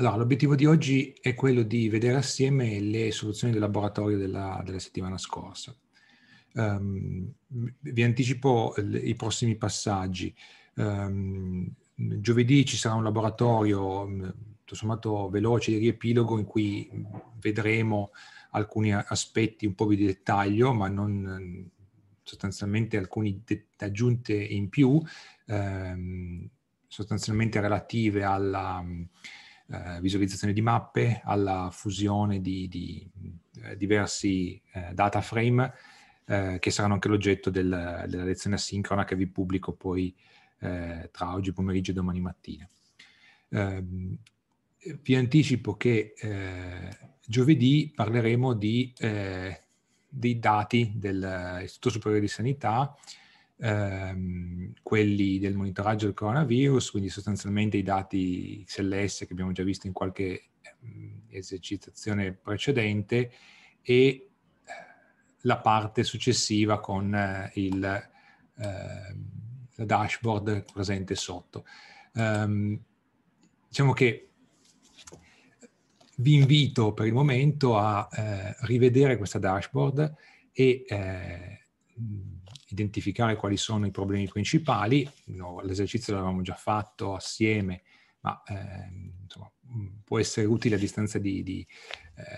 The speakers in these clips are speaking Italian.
Allora, l'obiettivo di oggi è quello di vedere assieme le soluzioni del laboratorio della, della settimana scorsa. Um, vi anticipo i prossimi passaggi. Um, giovedì ci sarà un laboratorio mm, tutto sommato veloce di riepilogo in cui vedremo alcuni aspetti un po' più di dettaglio, ma non sostanzialmente alcune det- aggiunte in più, um, sostanzialmente relative alla eh, visualizzazione di mappe, alla fusione di, di eh, diversi eh, data frame eh, che saranno anche l'oggetto del, della lezione asincrona che vi pubblico poi eh, tra oggi pomeriggio e domani mattina. Ehm, vi anticipo che eh, giovedì parleremo di, dei dati dell'Istituto Superiore di Sanità ehm, quelli del monitoraggio del coronavirus, quindi sostanzialmente i dati XLS che abbiamo già visto in qualche ehm, esercitazione precedente e eh, la parte successiva con eh, il eh, la dashboard presente sotto. Um, diciamo che vi invito per il momento a eh, rivedere questa dashboard e eh, identificare quali sono i problemi principali, no, l'esercizio l'avevamo già fatto assieme, ma eh, insomma, mm, può essere utile a distanza di, di,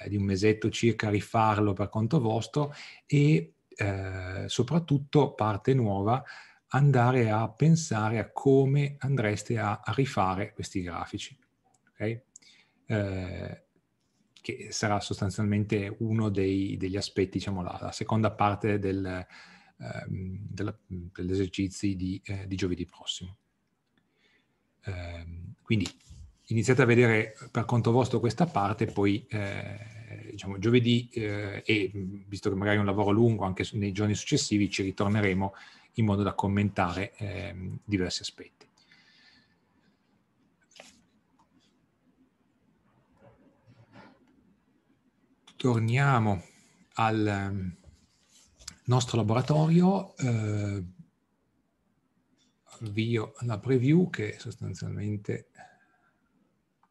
eh, di, un mesetto circa rifarlo per conto vostro e eh, soprattutto parte nuova andare a pensare a come andreste a, a rifare questi grafici. Okay? Eh, che sarà sostanzialmente uno dei, degli aspetti, diciamo, la, la seconda parte del, Ehm, della, degli esercizi di, eh, di giovedì prossimo. Eh, quindi iniziate a vedere per conto vostro questa parte, poi eh, diciamo, giovedì eh, e mm, visto che magari è un lavoro lungo anche nei giorni successivi ci ritorneremo in modo da commentare ehm, diversi aspetti. Torniamo al, ehm, nostro laboratorio, eh, avvio la preview che sostanzialmente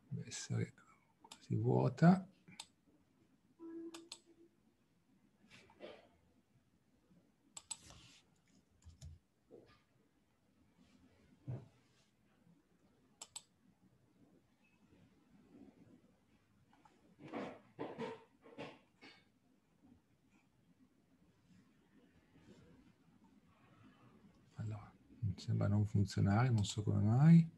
deve essere quasi vuota. sembra non funzionare, non so come mai.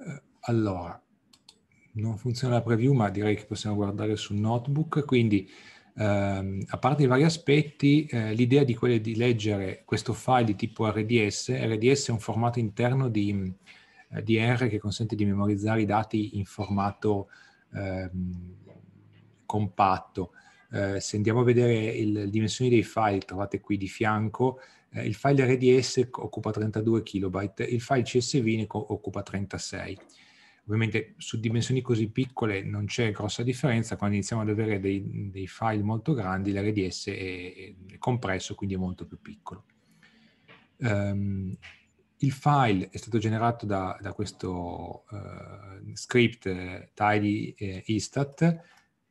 Eh, allora, non funziona la preview, ma direi che possiamo guardare sul notebook, quindi ehm, a parte i vari aspetti, eh, l'idea di quella di leggere questo file di tipo RDS, RDS è un formato interno di eh, DR che consente di memorizzare i dati in formato ehm, compatto. Eh, se andiamo a vedere le dimensioni dei file, trovate qui di fianco, eh, il file RDS occupa 32 KB, il file CSV ne occupa 36. Ovviamente su dimensioni così piccole non c'è grossa differenza, quando iniziamo ad avere dei, dei file molto grandi l'RDS è, è, compresso, quindi è molto più piccolo. Um, il file è stato generato da, da questo uh, script eh, tidy eh, istat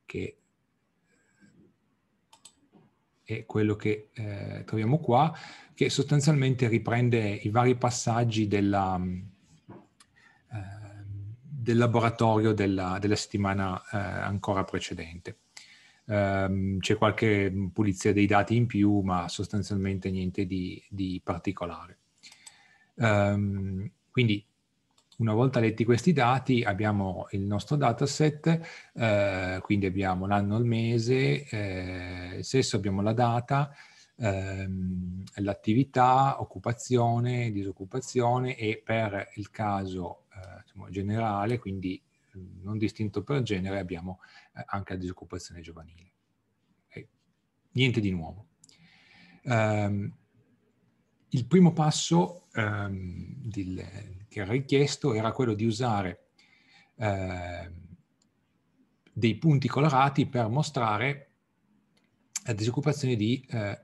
che è quello che eh, troviamo qua, che sostanzialmente riprende i vari passaggi della, eh, del laboratorio della, della settimana eh, ancora precedente. Um, c'è qualche pulizia dei dati in più, ma sostanzialmente niente di, di particolare. Um, quindi una volta letti questi dati abbiamo il nostro dataset, eh, quindi abbiamo l'anno, il mese, eh, il sesso, abbiamo la data, ehm, l'attività, occupazione, disoccupazione e per il caso eh, diciamo, generale, quindi mm, non distinto per genere, abbiamo eh, anche la disoccupazione giovanile. Okay. Niente di nuovo. Um, il primo passo ehm, del, che era richiesto era quello di usare eh, dei punti colorati per mostrare la eh, disoccupazione di eh,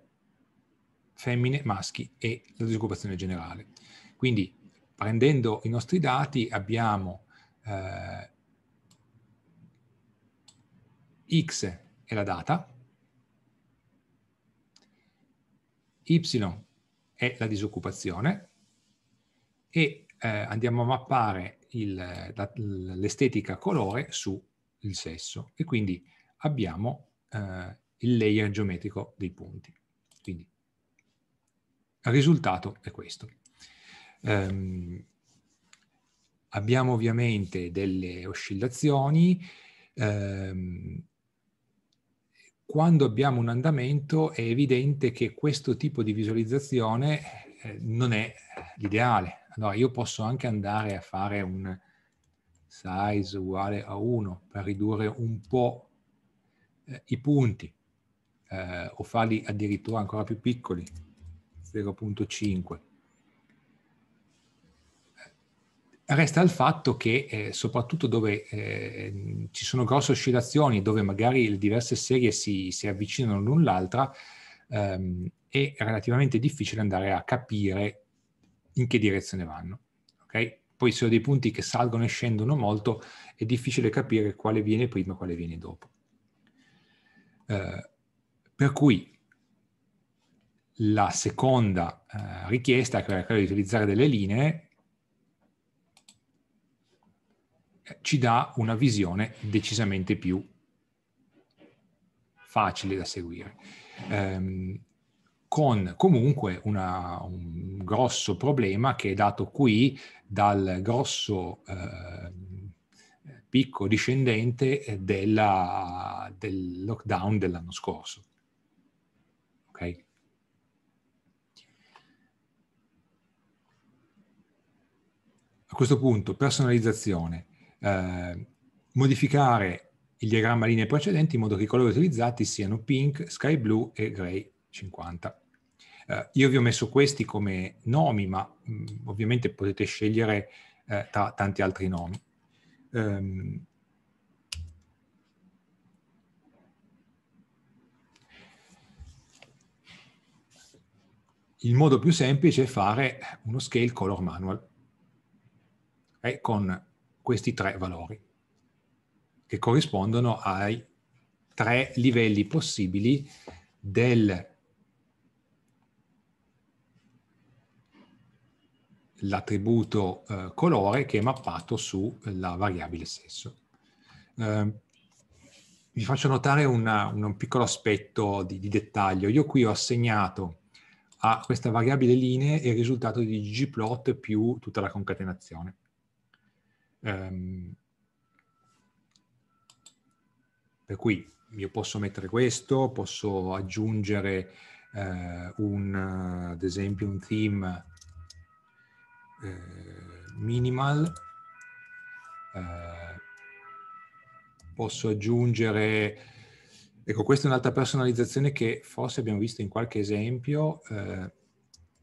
femmine, maschi e la disoccupazione generale. Quindi prendendo i nostri dati abbiamo eh, x è la data, y è la disoccupazione e eh, andiamo a mappare l'estetica colore sul sesso e quindi abbiamo eh, il layer geometrico dei punti. Quindi il risultato è questo. Um, abbiamo ovviamente delle oscillazioni, um, quando abbiamo un andamento è evidente che questo tipo di visualizzazione eh, non è l'ideale. Allora io posso anche andare a fare un size uguale a 1 per ridurre un po' eh, i punti eh, o farli addirittura ancora più piccoli, 0.5. resta il fatto che eh, soprattutto dove eh, ci sono grosse oscillazioni, dove magari le diverse serie si, si avvicinano l'un l'altra, ehm, è relativamente difficile andare a capire in che direzione vanno. Okay? Poi se ho dei punti che salgono e scendono molto, è difficile capire quale viene prima e quale viene dopo. Eh, per cui la seconda eh, richiesta, che era quella di utilizzare delle linee, ci dà una visione decisamente più facile da seguire. Ehm, con comunque una, un grosso problema che è dato qui dal grosso eh, picco discendente della, del lockdown dell'anno scorso. Okay. A questo punto, personalizzazione eh, modificare il diagramma linee precedenti in modo che i colori utilizzati siano pink, sky blue e gray 50. Eh, io vi ho messo questi come nomi, ma mh, mm, ovviamente potete scegliere eh, tra tanti altri nomi. Um, il modo più semplice è fare uno scale color manual eh, con questi tre valori che corrispondono ai tre livelli possibili del l'attributo eh, colore che è mappato sulla variabile sesso. Eh, vi faccio notare una, un, piccolo aspetto di, di, dettaglio. Io qui ho assegnato a questa variabile linee il risultato di gplot più tutta la concatenazione. Um, per cui io posso mettere questo, posso aggiungere eh, un, ad esempio un theme eh, minimal, eh, posso aggiungere, ecco questa è un'altra personalizzazione che forse abbiamo visto in qualche esempio, eh,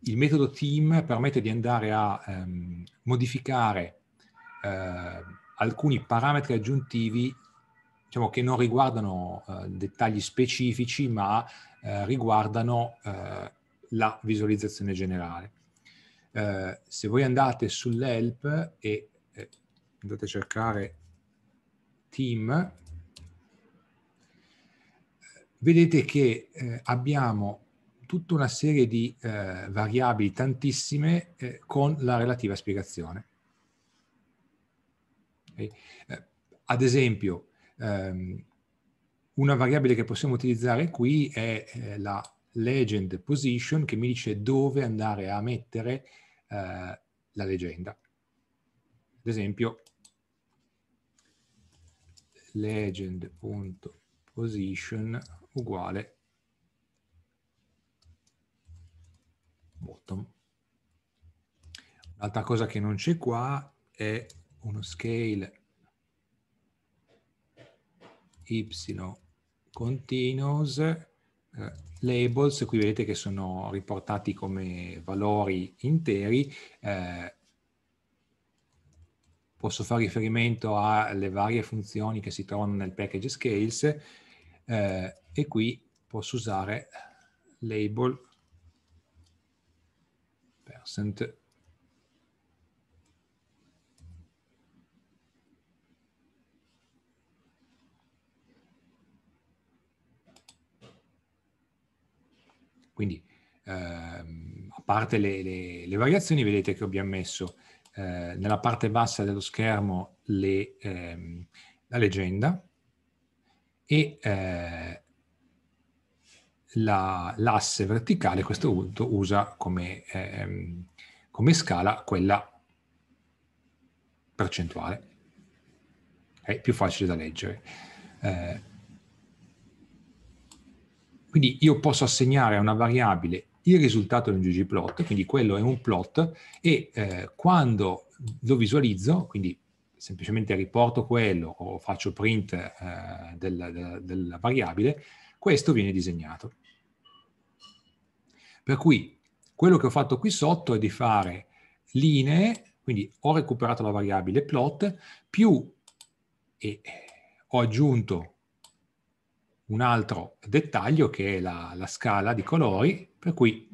il metodo team permette di andare a ehm, modificare eh, alcuni parametri aggiuntivi diciamo, che non riguardano eh, dettagli specifici, ma eh, riguardano eh, la visualizzazione generale. Eh, se voi andate sull'help e eh, andate a cercare team, vedete che abbiamo tutta una serie di variabili, tantissime, con la relativa spiegazione. Eh, ad esempio, ehm, una variabile che possiamo utilizzare qui è eh, la legend position che mi dice dove andare a mettere eh, la leggenda. Ad esempio, legend.position uguale bottom. L'altra cosa che non c'è qua è uno scale y continuous eh, labels, qui vedete che sono riportati come valori interi, eh, posso fare riferimento alle varie funzioni che si trovano nel package scales eh, e qui posso usare label percent Quindi ehm, a parte le, le, le, variazioni vedete che abbiamo messo eh, nella parte bassa dello schermo le, ehm, la leggenda e eh, l'asse la, verticale, questo punto, usa come, ehm, come scala quella percentuale. È più facile da leggere. Eh, quindi io posso assegnare a una variabile il risultato di un ggplot, quindi quello è un plot, e eh, quando lo visualizzo, quindi semplicemente riporto quello o faccio print eh, della, della, variabile, questo viene disegnato. Per cui quello che ho fatto qui sotto è di fare linee, quindi ho recuperato la variabile plot, più e ho aggiunto un altro dettaglio che è la, la scala di colori, per cui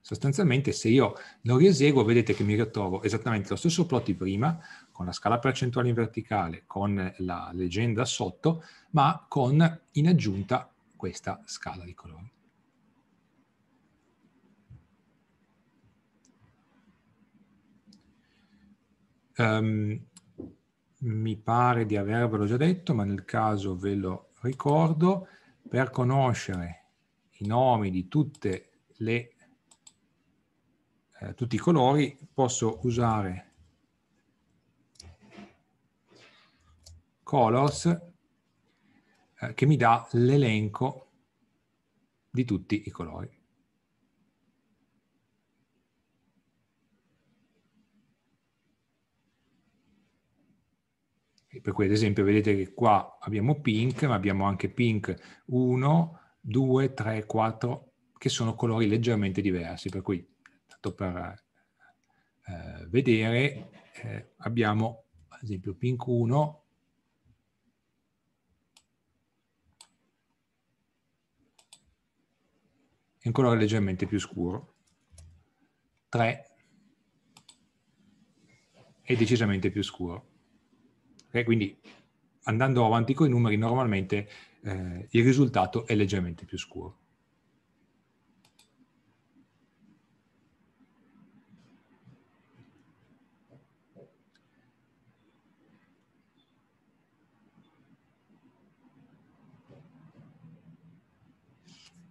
sostanzialmente se io lo rieseguo vedete che mi ritrovo esattamente lo stesso plot di prima, con la scala percentuale in verticale, con la leggenda sotto, ma con in aggiunta questa scala di colori. Um, mi pare di avervelo già detto, ma nel caso ve lo ricordo, per conoscere i nomi di le, eh, tutti i colori posso usare colors eh, che mi dà l'elenco di tutti i colori. per cui ad esempio vedete che qua abbiamo pink, ma abbiamo anche pink 1, 2, 3, 4, che sono colori leggermente diversi, per cui, tanto per eh, vedere, eh, abbiamo ad esempio pink 1, è un colore leggermente più scuro, 3 è decisamente più scuro. Okay? Quindi andando avanti con i numeri normalmente eh, il risultato è leggermente più scuro.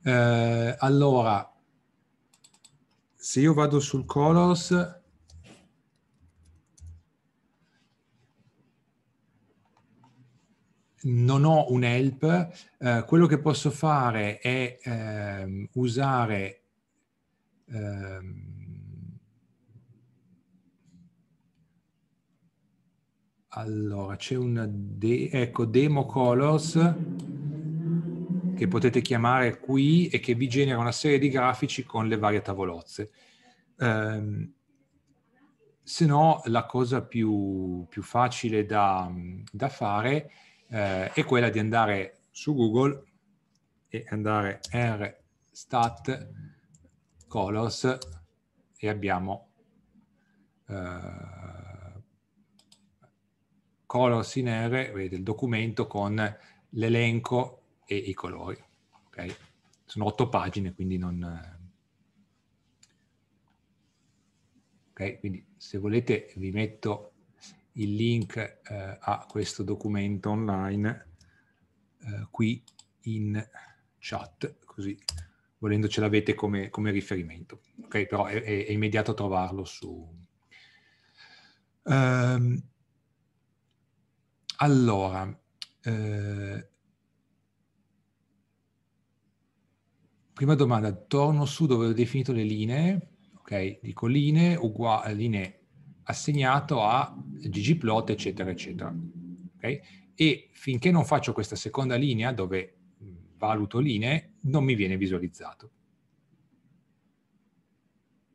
Eh, allora, se io vado sul colors, non ho un help, eh, quello che posso fare è eh, usare eh, allora c'è un de- ecco demo colors che potete chiamare qui e che vi genera una serie di grafici con le varie tavolozze. Ehm, se no la cosa più, più facile da, da fare è eh, è quella di andare su Google e andare rstat colors e abbiamo eh, colors in R, vedete il documento con l'elenco e i colori. Okay? Sono otto pagine, quindi non... Eh, ok, quindi se volete vi metto il link eh, a questo documento online eh, qui in chat, così volendo ce l'avete come, come, riferimento. Ok, però è, è, è immediato trovarlo su... Um, allora, eh, prima domanda, torno su dove ho definito le linee, ok, dico linee uguali linee assegnato a ggplot, eccetera, eccetera. Okay? E finché non faccio questa seconda linea dove valuto linee, non mi viene visualizzato.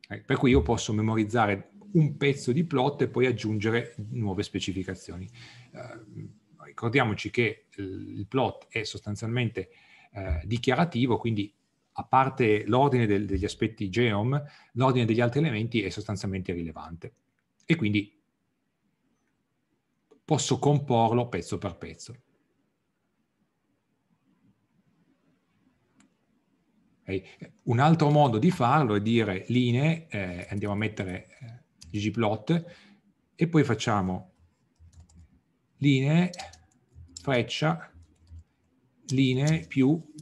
Okay? Per cui io posso memorizzare un pezzo di plot e poi aggiungere nuove specificazioni. Uh, ricordiamoci che il plot è sostanzialmente uh, dichiarativo, quindi a parte l'ordine del, degli aspetti geom, l'ordine degli altri elementi è sostanzialmente rilevante e quindi posso comporlo pezzo per pezzo. Un altro modo di farlo è dire linee, eh, andiamo a mettere ggplot eh, e poi facciamo linee, freccia, linee più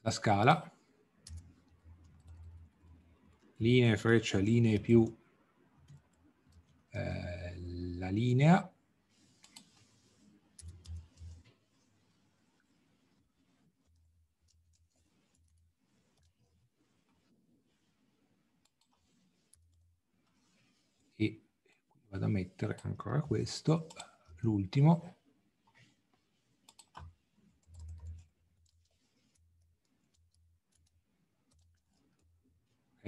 la scala linee freccia, linee più eh, la linea. E vado a mettere ancora questo, l'ultimo.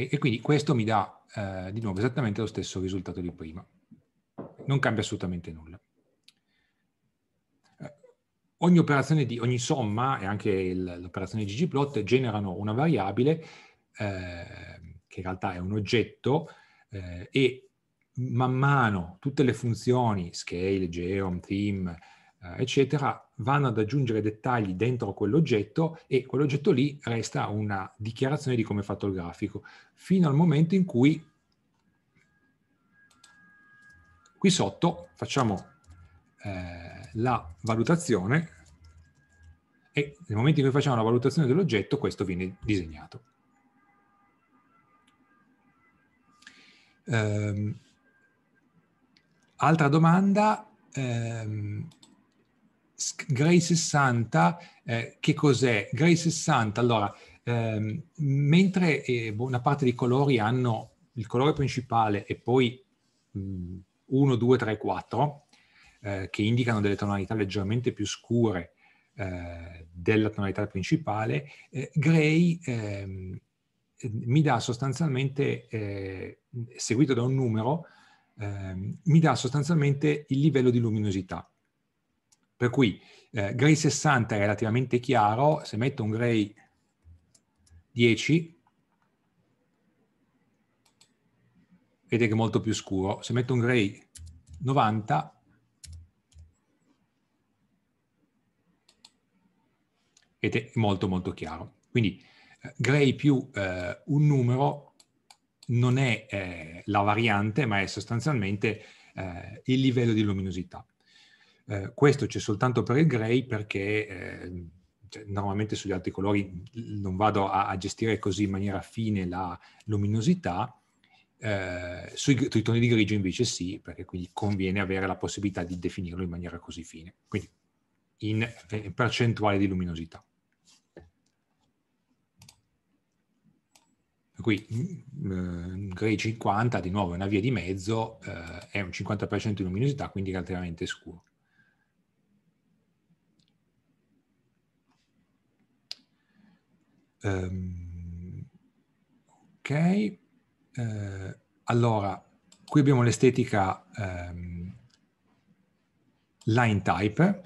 E, quindi questo mi dà eh, di nuovo esattamente lo stesso risultato di prima. Non cambia assolutamente nulla. Eh, ogni operazione di ogni somma e anche il, l'operazione ggplot generano una variabile eh, che in realtà è un oggetto eh, e man mano tutte le funzioni, scale, geom, theme, eh, eccetera, vanno ad aggiungere dettagli dentro quell'oggetto e quell'oggetto lì resta una dichiarazione di come è fatto il grafico, fino al momento in cui qui sotto facciamo eh, la valutazione e nel momento in cui facciamo la valutazione dell'oggetto questo viene disegnato. Um, altra domanda, um, Gray 60, eh, che cos'è? Gray 60, allora, ehm, mentre eh, boh, una parte dei colori hanno il colore principale e poi 1, 2, 3, 4, che indicano delle tonalità leggermente più scure eh, della tonalità principale, eh, Gray ehm, mi dà sostanzialmente, eh, seguito da un numero, ehm, mi dà sostanzialmente il livello di luminosità. Per cui eh, gray 60 è relativamente chiaro, se metto un gray 10 vedete che è molto più scuro. Se metto un gray 90 vedete è molto molto chiaro. Quindi eh, gray più eh, un numero non è eh, la variante ma è sostanzialmente eh, il livello di luminosità. Eh, questo c'è soltanto per il grey perché eh, cioè, normalmente sugli altri colori non vado a, a gestire così in maniera fine la luminosità, eh, sui, sui, toni di grigio invece sì, perché quindi conviene avere la possibilità di definirlo in maniera così fine, quindi in, in percentuale di luminosità. Qui mm, mm, eh, grey 50 di nuovo è una via di mezzo, eh, è un 50% di luminosità, quindi relativamente scuro. Um, ok, eh, allora qui abbiamo l'estetica um, line type.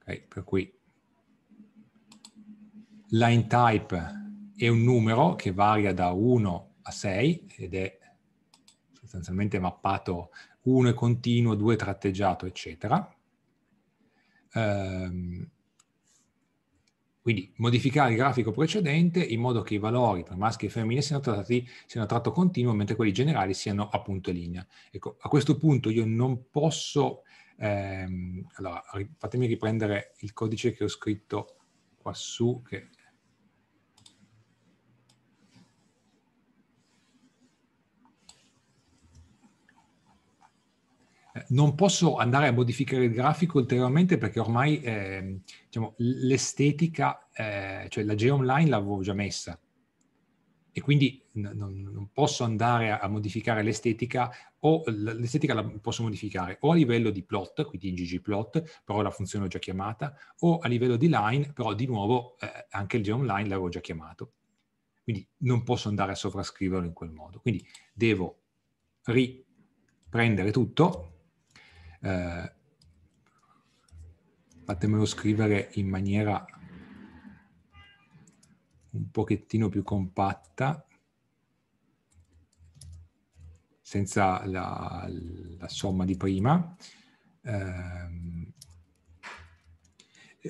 Okay, per cui line type è un numero che varia da 1 a 6 ed è sostanzialmente mappato uno è continuo, due è tratteggiato, eccetera. Ehm, quindi modificare il grafico precedente in modo che i valori tra maschi e femmine siano trattati, siano tratto continuo, mentre quelli generali siano a punto e linea. Ecco, a questo punto io non posso... Ehm, allora, fatemi riprendere il codice che ho scritto qua su, che non posso andare a modificare il grafico ulteriormente perché ormai eh, diciamo, l'estetica, eh, cioè la G-Online l'avevo già messa e quindi n- non, posso andare a, modificare l'estetica o l'estetica la posso modificare o a livello di plot, quindi in ggplot, però la funzione l'ho già chiamata, o a livello di line, però di nuovo eh, anche il G-Online l'avevo già chiamato. Quindi non posso andare a sovrascriverlo in quel modo. Quindi devo riprendere tutto eh, fatemelo scrivere in maniera un pochettino più compatta, senza la, la somma di prima. Eh,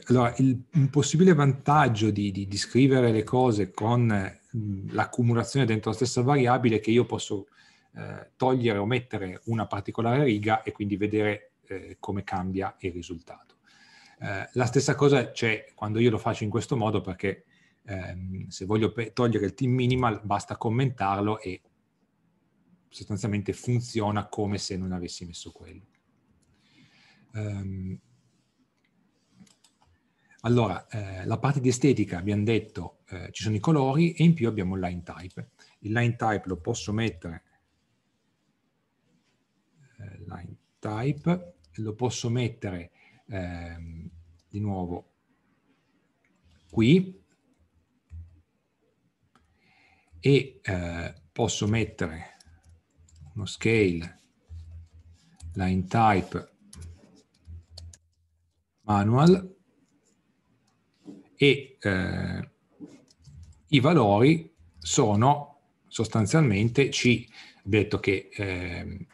allora, il, un possibile vantaggio di, di, di, scrivere le cose con mm, l'accumulazione dentro la stessa variabile è che io posso eh, togliere o mettere una particolare riga e quindi vedere eh, come cambia il risultato. Eh, la stessa cosa c'è quando io lo faccio in questo modo perché ehm, se voglio pe- togliere il team minimal basta commentarlo e sostanzialmente funziona come se non avessi messo quello. Um, allora, eh, la parte di estetica abbiamo detto eh, ci sono i colori e in più abbiamo il line type. Il line type lo posso mettere type, lo posso mettere eh, di nuovo qui e eh, posso mettere uno scale line type manual e eh, i valori sono sostanzialmente C, detto che eh,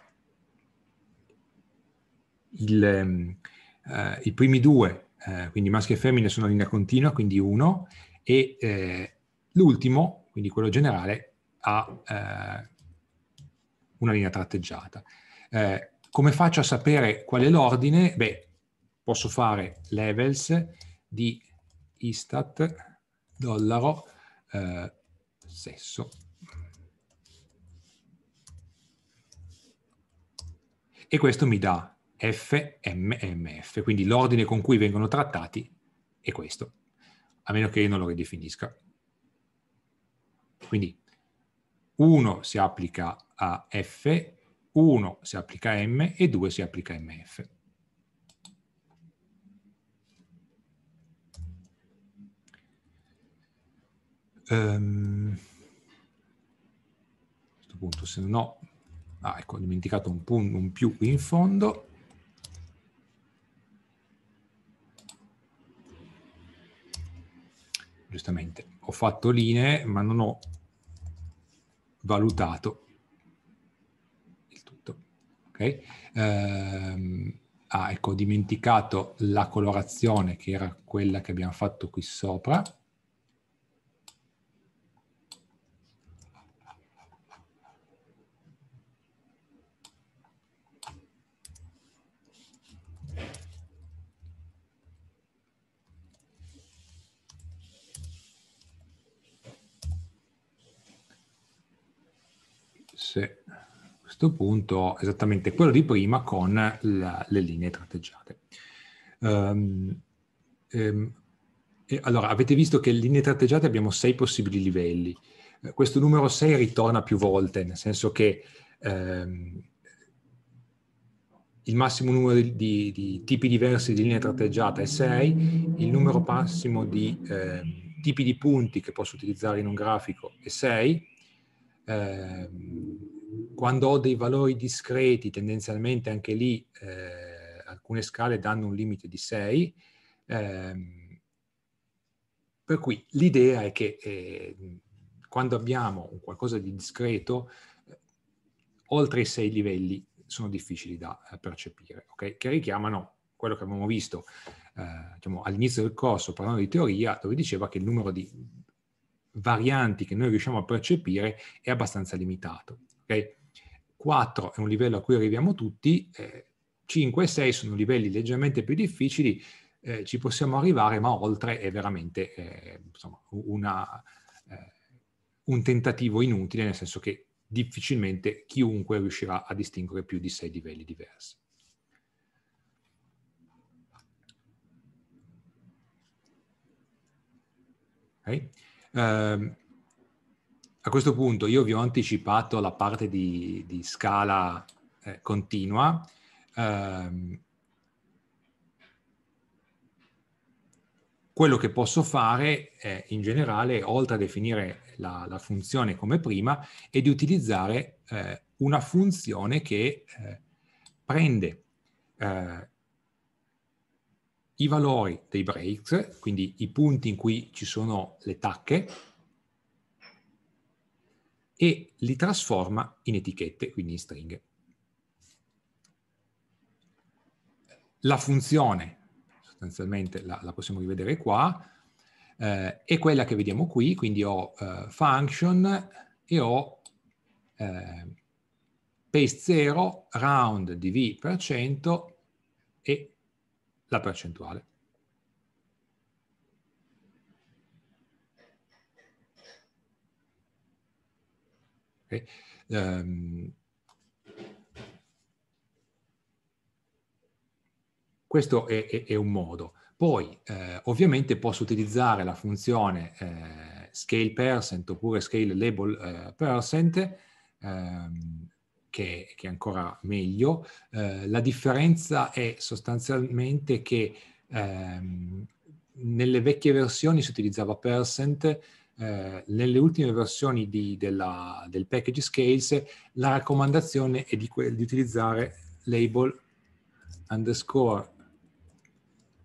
il, ehm, eh, i primi due, eh, quindi maschio e femmine, sono a linea continua, quindi uno, e eh, l'ultimo, quindi quello generale, ha eh, una linea tratteggiata. Eh, come faccio a sapere qual è l'ordine? Beh, posso fare levels di istat dollaro eh, sesso e questo mi dà F, M, M, F. quindi l'ordine con cui vengono trattati è questo, a meno che io non lo ridefinisca. Quindi 1 si applica a F, 1 si applica a M e 2 si applica a MF. Um, ehm, a questo punto se no, ah, ecco, ho dimenticato un, un più qui in fondo. giustamente, ho fatto linee ma non ho valutato il tutto. Ok? Ehm, ah, ecco, ho dimenticato la colorazione che era quella che abbiamo fatto qui sopra, fosse questo punto esattamente quello di prima con la, le linee tratteggiate. Um, um, allora, avete visto che linee tratteggiate abbiamo sei possibili livelli. Eh, questo numero 6 ritorna più volte, nel senso che ehm, il massimo numero di, di, di, tipi diversi di linee tratteggiata è 6, il numero massimo di eh, tipi di punti che posso utilizzare in un grafico è 6, Ehm, quando ho dei valori discreti, tendenzialmente anche lì eh, alcune scale danno un limite di 6, ehm, per cui l'idea è che ehm, quando abbiamo qualcosa di discreto, oltre i 6 livelli sono difficili da eh, percepire, okay? che richiamano quello che abbiamo visto eh, diciamo, all'inizio del corso parlando di teoria, dove diceva che il numero di varianti che noi riusciamo a percepire è abbastanza limitato. Okay? 4 è un livello a cui arriviamo tutti, eh, 5 e 6 sono livelli leggermente più difficili, eh, ci possiamo arrivare, ma oltre è veramente eh, insomma, una, eh, un tentativo inutile, nel senso che difficilmente chiunque riuscirà a distinguere più di 6 livelli diversi. Okay? Ehm, a questo punto io vi ho anticipato la parte di, di scala eh, continua. Eh, quello che posso fare è, in generale, oltre a definire la, la funzione come prima, è di utilizzare eh, una funzione che eh, prende eh, i valori dei breaks, quindi i punti in cui ci sono le tacche, e li trasforma in etichette, quindi in stringhe. La funzione, sostanzialmente la, la possiamo rivedere qua, eh, è quella che vediamo qui, quindi ho eh, function e ho eh, paste 0, round di v% e la percentuale. Okay. Um, questo è, è, è, un modo. Poi eh, ovviamente posso utilizzare la funzione eh, scale percent oppure scale label eh, percent ehm, che, che è ancora meglio. Eh, la differenza è sostanzialmente che ehm, nelle vecchie versioni si utilizzava percent, eh, nelle ultime versioni di, della, del package scales la raccomandazione è di, di utilizzare label underscore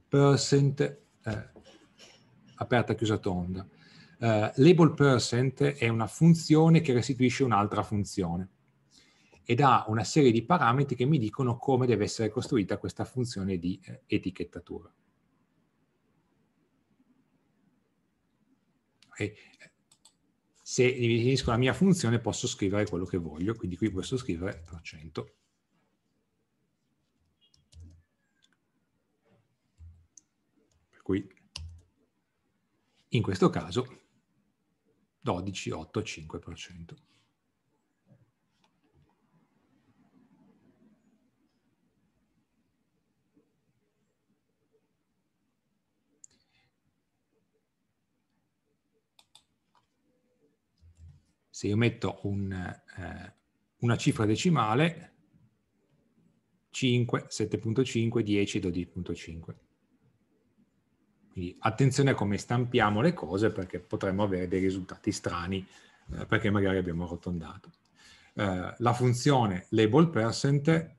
percent eh, aperta chiusa tonda. Uh, label percent è una funzione che restituisce un'altra funzione ed ha una serie di parametri che mi dicono come deve essere costruita questa funzione di eh, etichettatura. Okay. Se definisco la mia funzione posso scrivere quello che voglio, quindi qui posso scrivere per 100. Per cui in questo caso 12, 8, 5%. se io metto un, eh, una cifra decimale, 5, 7.5, 10, 12.5. Quindi attenzione a come stampiamo le cose perché potremmo avere dei risultati strani eh, perché magari abbiamo arrotondato. Eh, la funzione label percent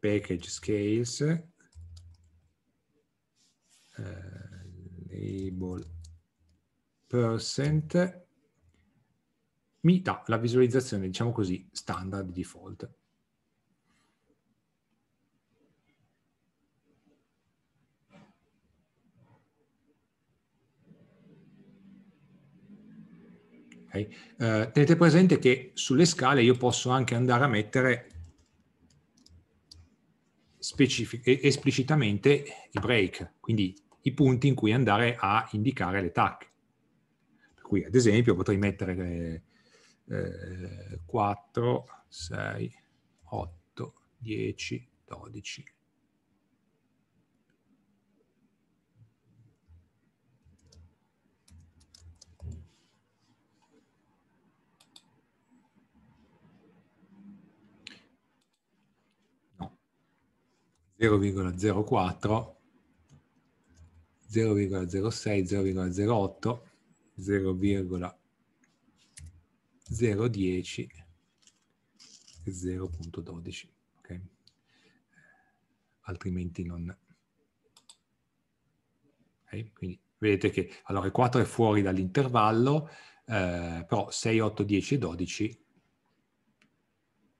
package scales eh, label percent mi dà la visualizzazione, diciamo così, standard default. Okay. Eh, tenete presente che sulle scale io posso anche andare a mettere specific- esplicitamente i break, quindi i punti in cui andare a indicare le tacche. Per cui, ad esempio, potrei mettere eh, 4, 6, 8, 10, 12, 0,04, 0,06, 0,08, 0,010 e 0.12. Okay? Altrimenti non... Okay? Quindi vedete che allora il 4 è fuori dall'intervallo, eh, però 6, 8, 10 e 12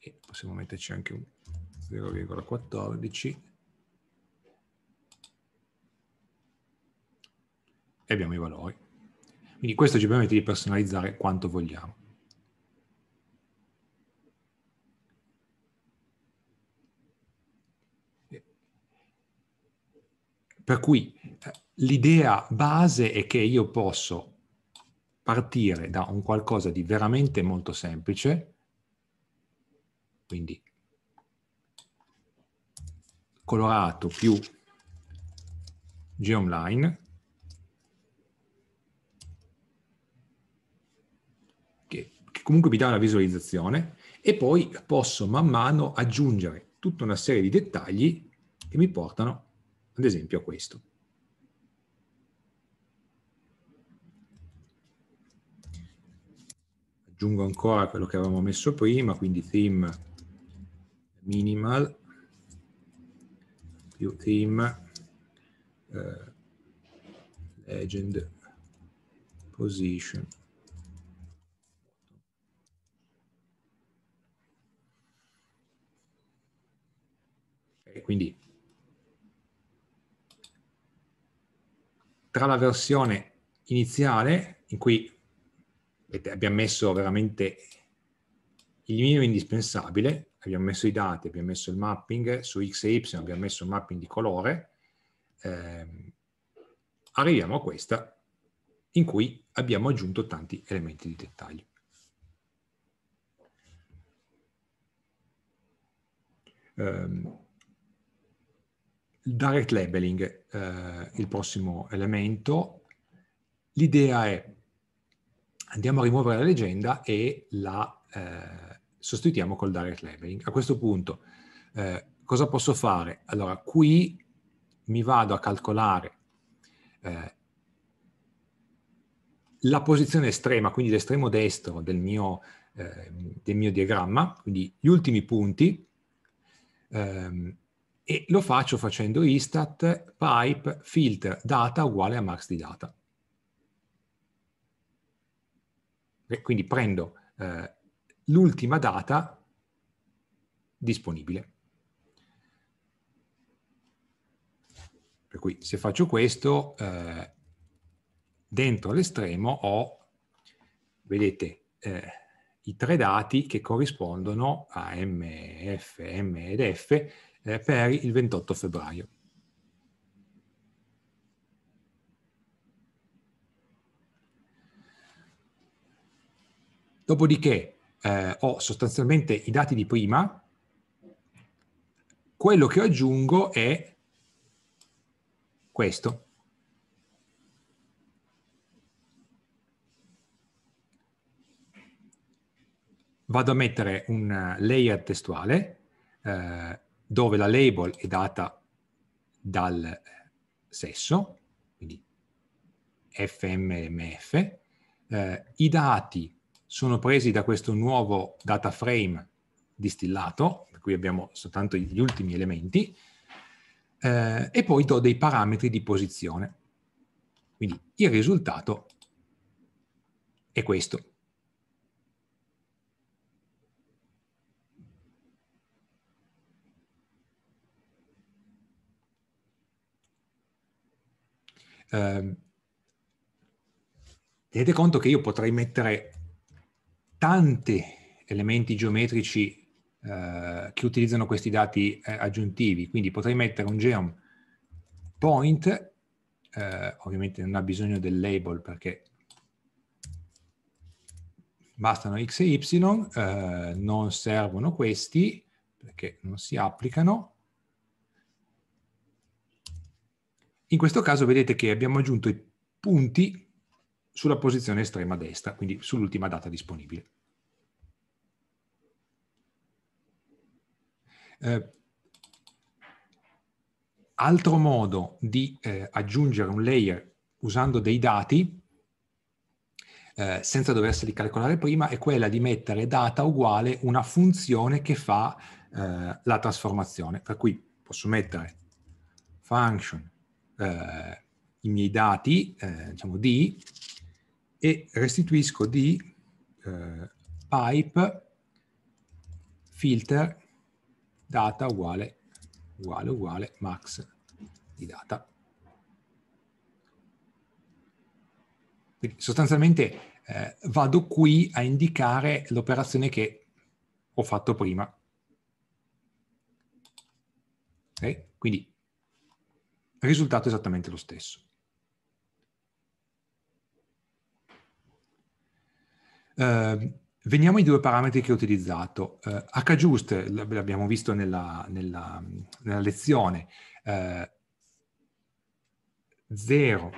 e possiamo metterci anche un 0,14 e abbiamo i valori. Quindi questo ci permette di personalizzare quanto vogliamo. Per cui eh, l'idea base è che io posso partire da un qualcosa di veramente molto semplice, quindi colorato più geomline, che comunque mi dà una visualizzazione e poi posso man mano aggiungere tutta una serie di dettagli che mi portano ad esempio a questo. Aggiungo ancora quello che avevamo messo prima, quindi theme minimal più theme eh, legend position Quindi tra la versione iniziale in cui abbiamo messo veramente il minimo indispensabile, abbiamo messo i dati, abbiamo messo il mapping su x e y, abbiamo messo il mapping di colore, ehm, arriviamo a questa in cui abbiamo aggiunto tanti elementi di dettaglio. Ehm, il direct labeling, eh, il prossimo elemento, l'idea è andiamo a rimuovere la leggenda e la eh, sostituiamo col direct labeling. A questo punto eh, cosa posso fare? Allora qui mi vado a calcolare eh, la posizione estrema, quindi l'estremo destro del mio, eh, del mio diagramma, quindi gli ultimi punti, ehm, e lo faccio facendo istat pipe filter data uguale a max di data. E quindi prendo eh, l'ultima data disponibile. Per cui se faccio questo, eh, dentro all'estremo ho, vedete, eh, i tre dati che corrispondono a M, F, M ed F, eh, per il 28 febbraio. Dopodiché eh, ho sostanzialmente i dati di prima, quello che aggiungo è questo. Vado a mettere un eh, layer testuale eh, dove la label è data dal sesso, quindi FMMF, eh, i dati sono presi da questo nuovo data frame distillato, per cui abbiamo soltanto gli ultimi elementi, eh, e poi do dei parametri di posizione. Quindi il risultato è questo. eh, tenete conto che io potrei mettere tanti elementi geometrici eh, che utilizzano questi dati eh, aggiuntivi, quindi potrei mettere un geom point, eh, ovviamente non ha bisogno del label perché bastano x e y, eh, non servono questi perché non si applicano, In questo caso vedete che abbiamo aggiunto i punti sulla posizione estrema destra, quindi sull'ultima data disponibile. Eh, altro modo di eh, aggiungere un layer usando dei dati eh, senza doverseli calcolare prima è quella di mettere data uguale una funzione che fa eh, la trasformazione. Per cui posso mettere function eh, i miei dati, eh, diciamo D, e restituisco D eh, pipe filter data uguale uguale uguale max di data. Quindi sostanzialmente eh, vado qui a indicare l'operazione che ho fatto prima. Okay? Quindi risultato esattamente lo stesso. Uh, veniamo ai due parametri che ho utilizzato. Uh, eh, HJust, l'abbiamo visto nella, nella, nella lezione, uh, eh, 0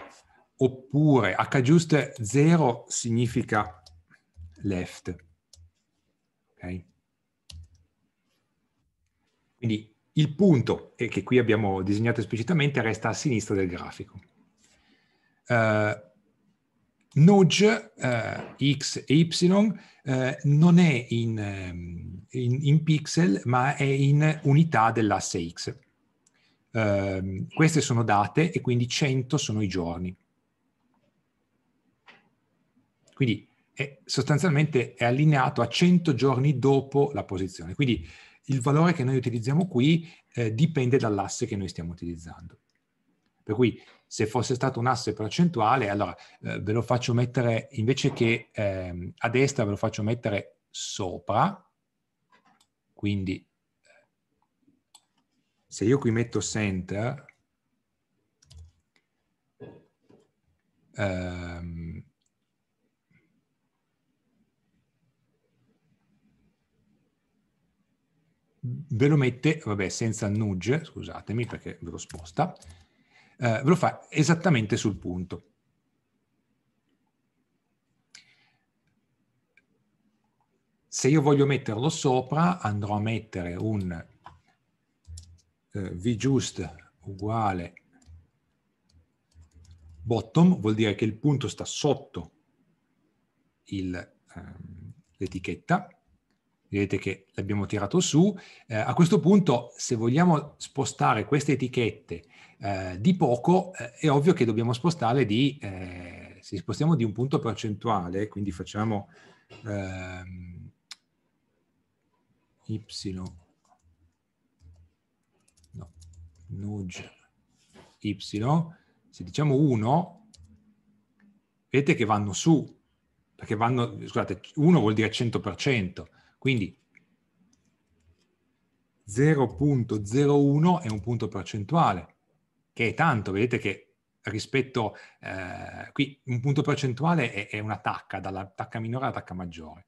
oppure HJust 0 significa left. Okay? Quindi il punto, e che qui abbiamo disegnato esplicitamente, resta a sinistra del grafico. Uh, Nodge uh, X e Y uh, non è in, ehm, in, in, pixel ma è in unità dell'asse X. Uh, queste sono date e quindi 100 sono i giorni. Quindi è, sostanzialmente è allineato a 100 giorni dopo la posizione. Quindi il valore che noi utilizziamo qui eh, dipende dall'asse che noi stiamo utilizzando. Per cui se fosse stato un asse percentuale, allora eh, ve lo faccio mettere, invece che eh, a destra ve lo faccio mettere sopra, quindi eh, se io qui metto center, ehm, ve lo mette, vabbè, senza nudge, scusatemi perché ve lo sposta, eh, ve lo fa esattamente sul punto. Se io voglio metterlo sopra, andrò a mettere un eh, vjust uguale bottom, vuol dire che il punto sta sotto ehm, l'etichetta, vedete che l'abbiamo tirato su. Eh, a questo punto, se vogliamo spostare queste etichette eh, di poco, eh, è ovvio che dobbiamo spostarle di, eh, se spostiamo di un punto percentuale, quindi facciamo ehm, y, no, nudge y, se diciamo 1, vedete che vanno su, perché vanno, scusate, 1 vuol dire 100%, quindi 0.01 è un punto percentuale, che è tanto, vedete che rispetto, eh, qui un punto percentuale è, è una tacca, dalla tacca minore alla tacca maggiore.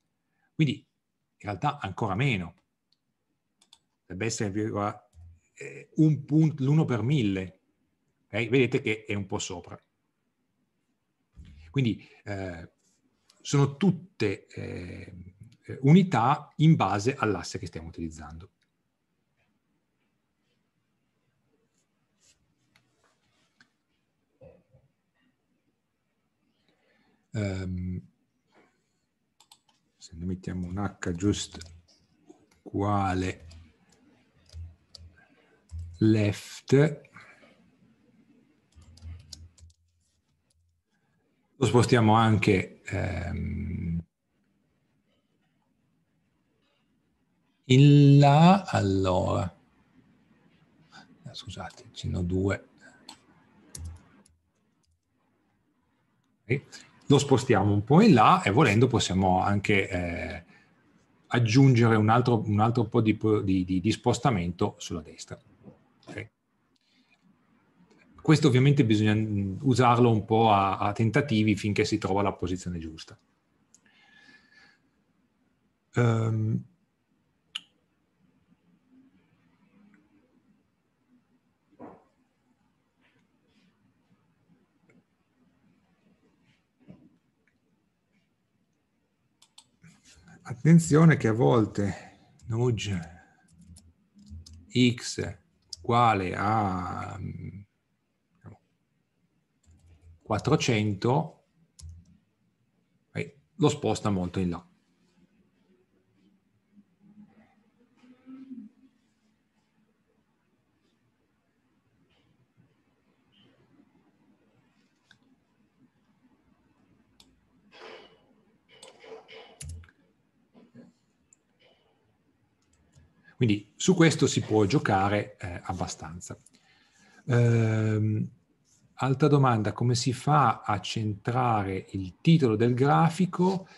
Quindi in realtà ancora meno, dovrebbe essere l'1 eh, per 1000, okay? vedete che è un po' sopra. Quindi eh, sono tutte... Eh, eh, unità in base all'asse che stiamo utilizzando. Um, se noi mettiamo un h just uguale left lo spostiamo anche ehm, In La, allora, eh, scusate, ce ne due. Lo spostiamo un po' in là e volendo possiamo anche eh, aggiungere un altro, un altro po' di, di, di, spostamento sulla destra. Okay. Questo ovviamente bisogna mm, usarlo un po' a, a tentativi finché si trova la posizione giusta. Um, attenzione che a volte nudge x uguale a 400 eh, lo sposta molto in là. Quindi su questo si può giocare eh, abbastanza. Ehm, altra domanda, come si fa a centrare il titolo del grafico?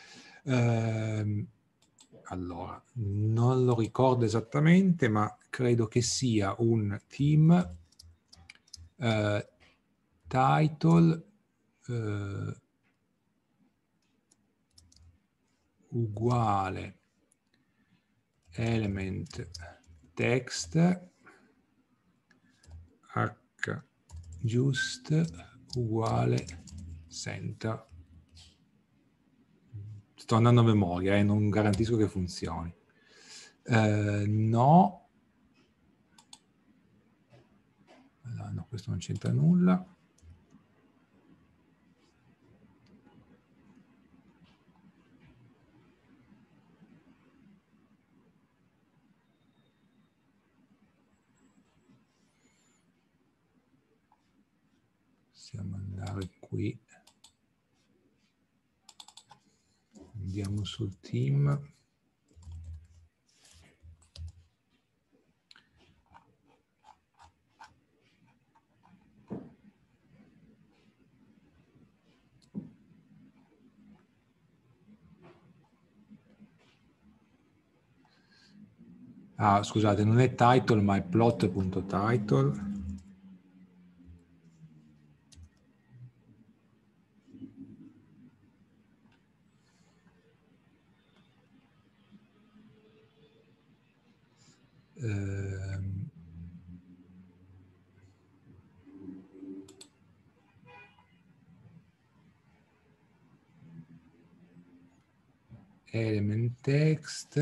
Ehm, allora, non lo ricordo esattamente, ma credo che sia un team eh, title eh, uguale element text h just uguale senta sto andando a memoria e eh, non garantisco che funzioni eh, no no questo non c'entra nulla possiamo andare qui andiamo sul team Ah, scusate, non è title ma è plot.title. Ehm, element text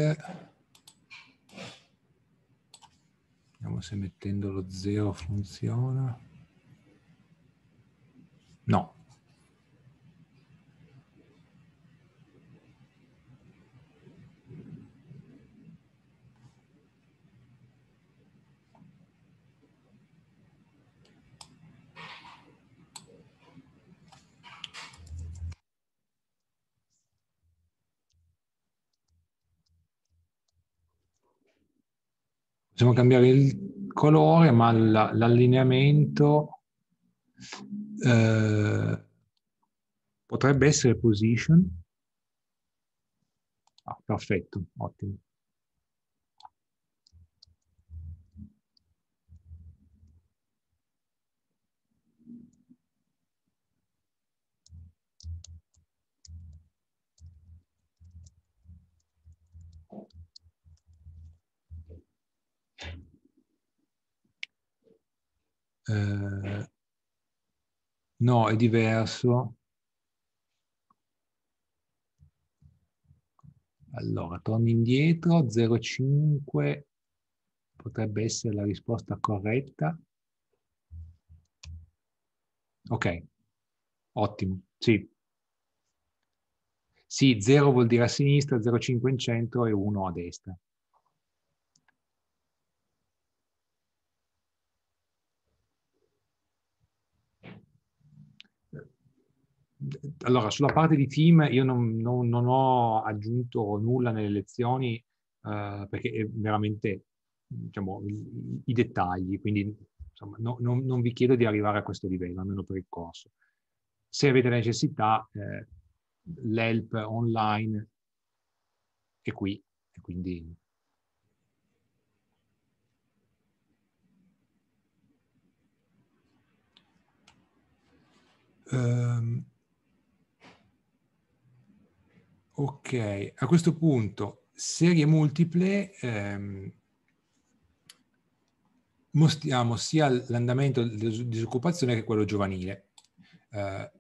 vediamo se mettendo lo zero funziona cambiare il colore, ma l'allineamento eh, potrebbe essere position. Ah, perfetto, ottimo. Eh, no, è diverso. Allora, torno indietro, 0,5 potrebbe essere la risposta corretta. Ok, ottimo, sì. Sì, 0 vuol dire a sinistra, 0,5 in centro e 1 a destra. allora, sulla parte di team io non, non, non ho aggiunto nulla nelle lezioni eh, perché è veramente diciamo, i, i dettagli, quindi insomma, no, non, non, vi chiedo di arrivare a questo livello, almeno per il corso. Se avete la necessità, eh, l'help online è qui, e quindi Um, Ok, a questo punto serie multiple ehm, mostriamo sia l'andamento della disoccupazione che quello giovanile. Eh,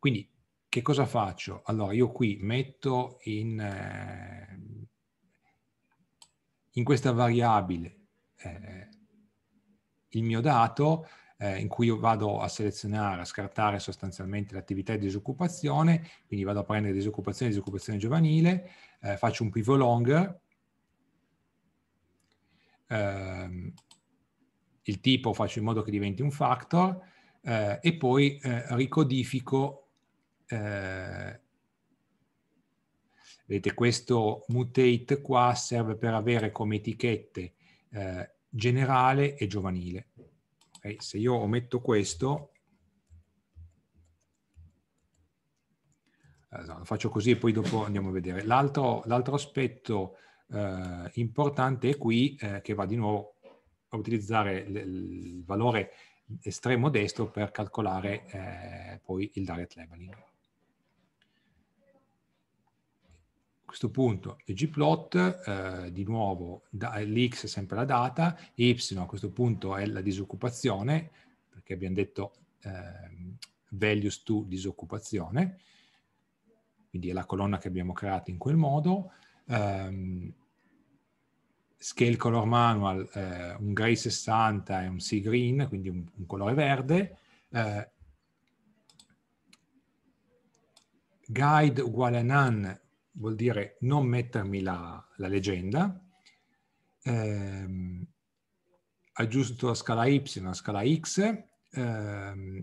quindi che cosa faccio? Allora io qui metto in, eh, in questa variabile eh, il mio dato, eh, in cui io vado a selezionare, a scartare sostanzialmente l'attività di disoccupazione, quindi vado a prendere disoccupazione disoccupazione giovanile, eh, faccio un pivot longer, ehm, il tipo faccio in modo che diventi un factor eh, e poi eh, ricodifico eh, Vedete, questo mutate qua serve per avere come etichette eh, generale e giovanile. Okay, se io ometto questo, eh, no, faccio così e poi dopo andiamo a vedere. L'altro, aspetto eh, importante è qui eh, che va di nuovo a utilizzare il valore estremo destro per calcolare eh, poi il direct labeling. questo punto è gplot, eh, di nuovo da, l'x è sempre la data, y a questo punto è la disoccupazione, perché abbiamo detto eh, values to disoccupazione, quindi è la colonna che abbiamo creato in quel modo. Um, scale color manual, eh, un gray 60 e un sea green, quindi un, un colore verde. Eh, guide uguale a none vuol dire non mettermi la, la leggenda, ehm, aggiusto a scala y, a scala x, ehm,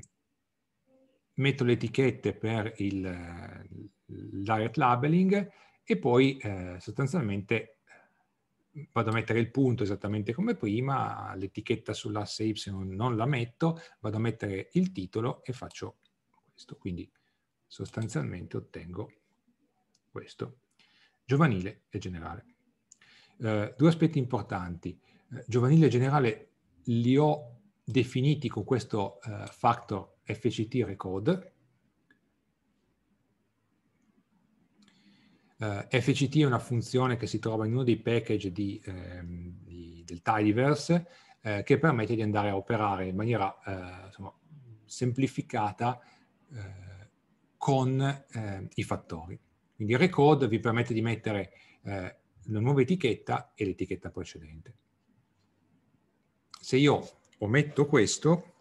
metto le etichette per il, direct labeling e poi eh, sostanzialmente vado a mettere il punto esattamente come prima, l'etichetta sull'asse y non la metto, vado a mettere il titolo e faccio questo. Quindi sostanzialmente ottengo questo, giovanile e generale. Eh, due aspetti importanti. Eh, giovanile e generale li ho definiti con questo eh, factor FCT record. Eh, FCT è una funzione che si trova in uno dei package di, ehm, di, del Tidyverse eh, che permette di andare a operare in maniera eh, insomma, semplificata con ehm, i fattori. Quindi il recode vi permette di mettere eh, la nuova etichetta e l'etichetta precedente. Se io ometto questo,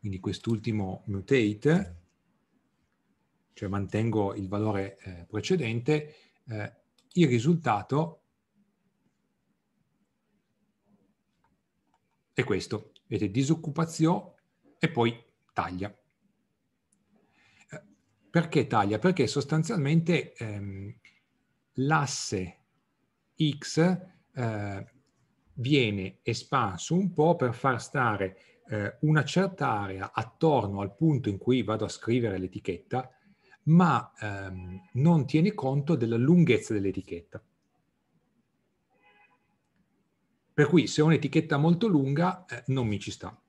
quindi quest'ultimo mutate, cioè mantengo il valore eh, precedente, eh, il risultato è questo. Vedete, disoccupazione e poi taglia. Perché taglia? Perché sostanzialmente ehm, l'asse X eh, viene espanso un po' per far stare eh, una certa area attorno al punto in cui vado a scrivere l'etichetta, ma ehm, non tiene conto della lunghezza dell'etichetta. Per cui se ho un'etichetta molto lunga eh, non mi ci sta.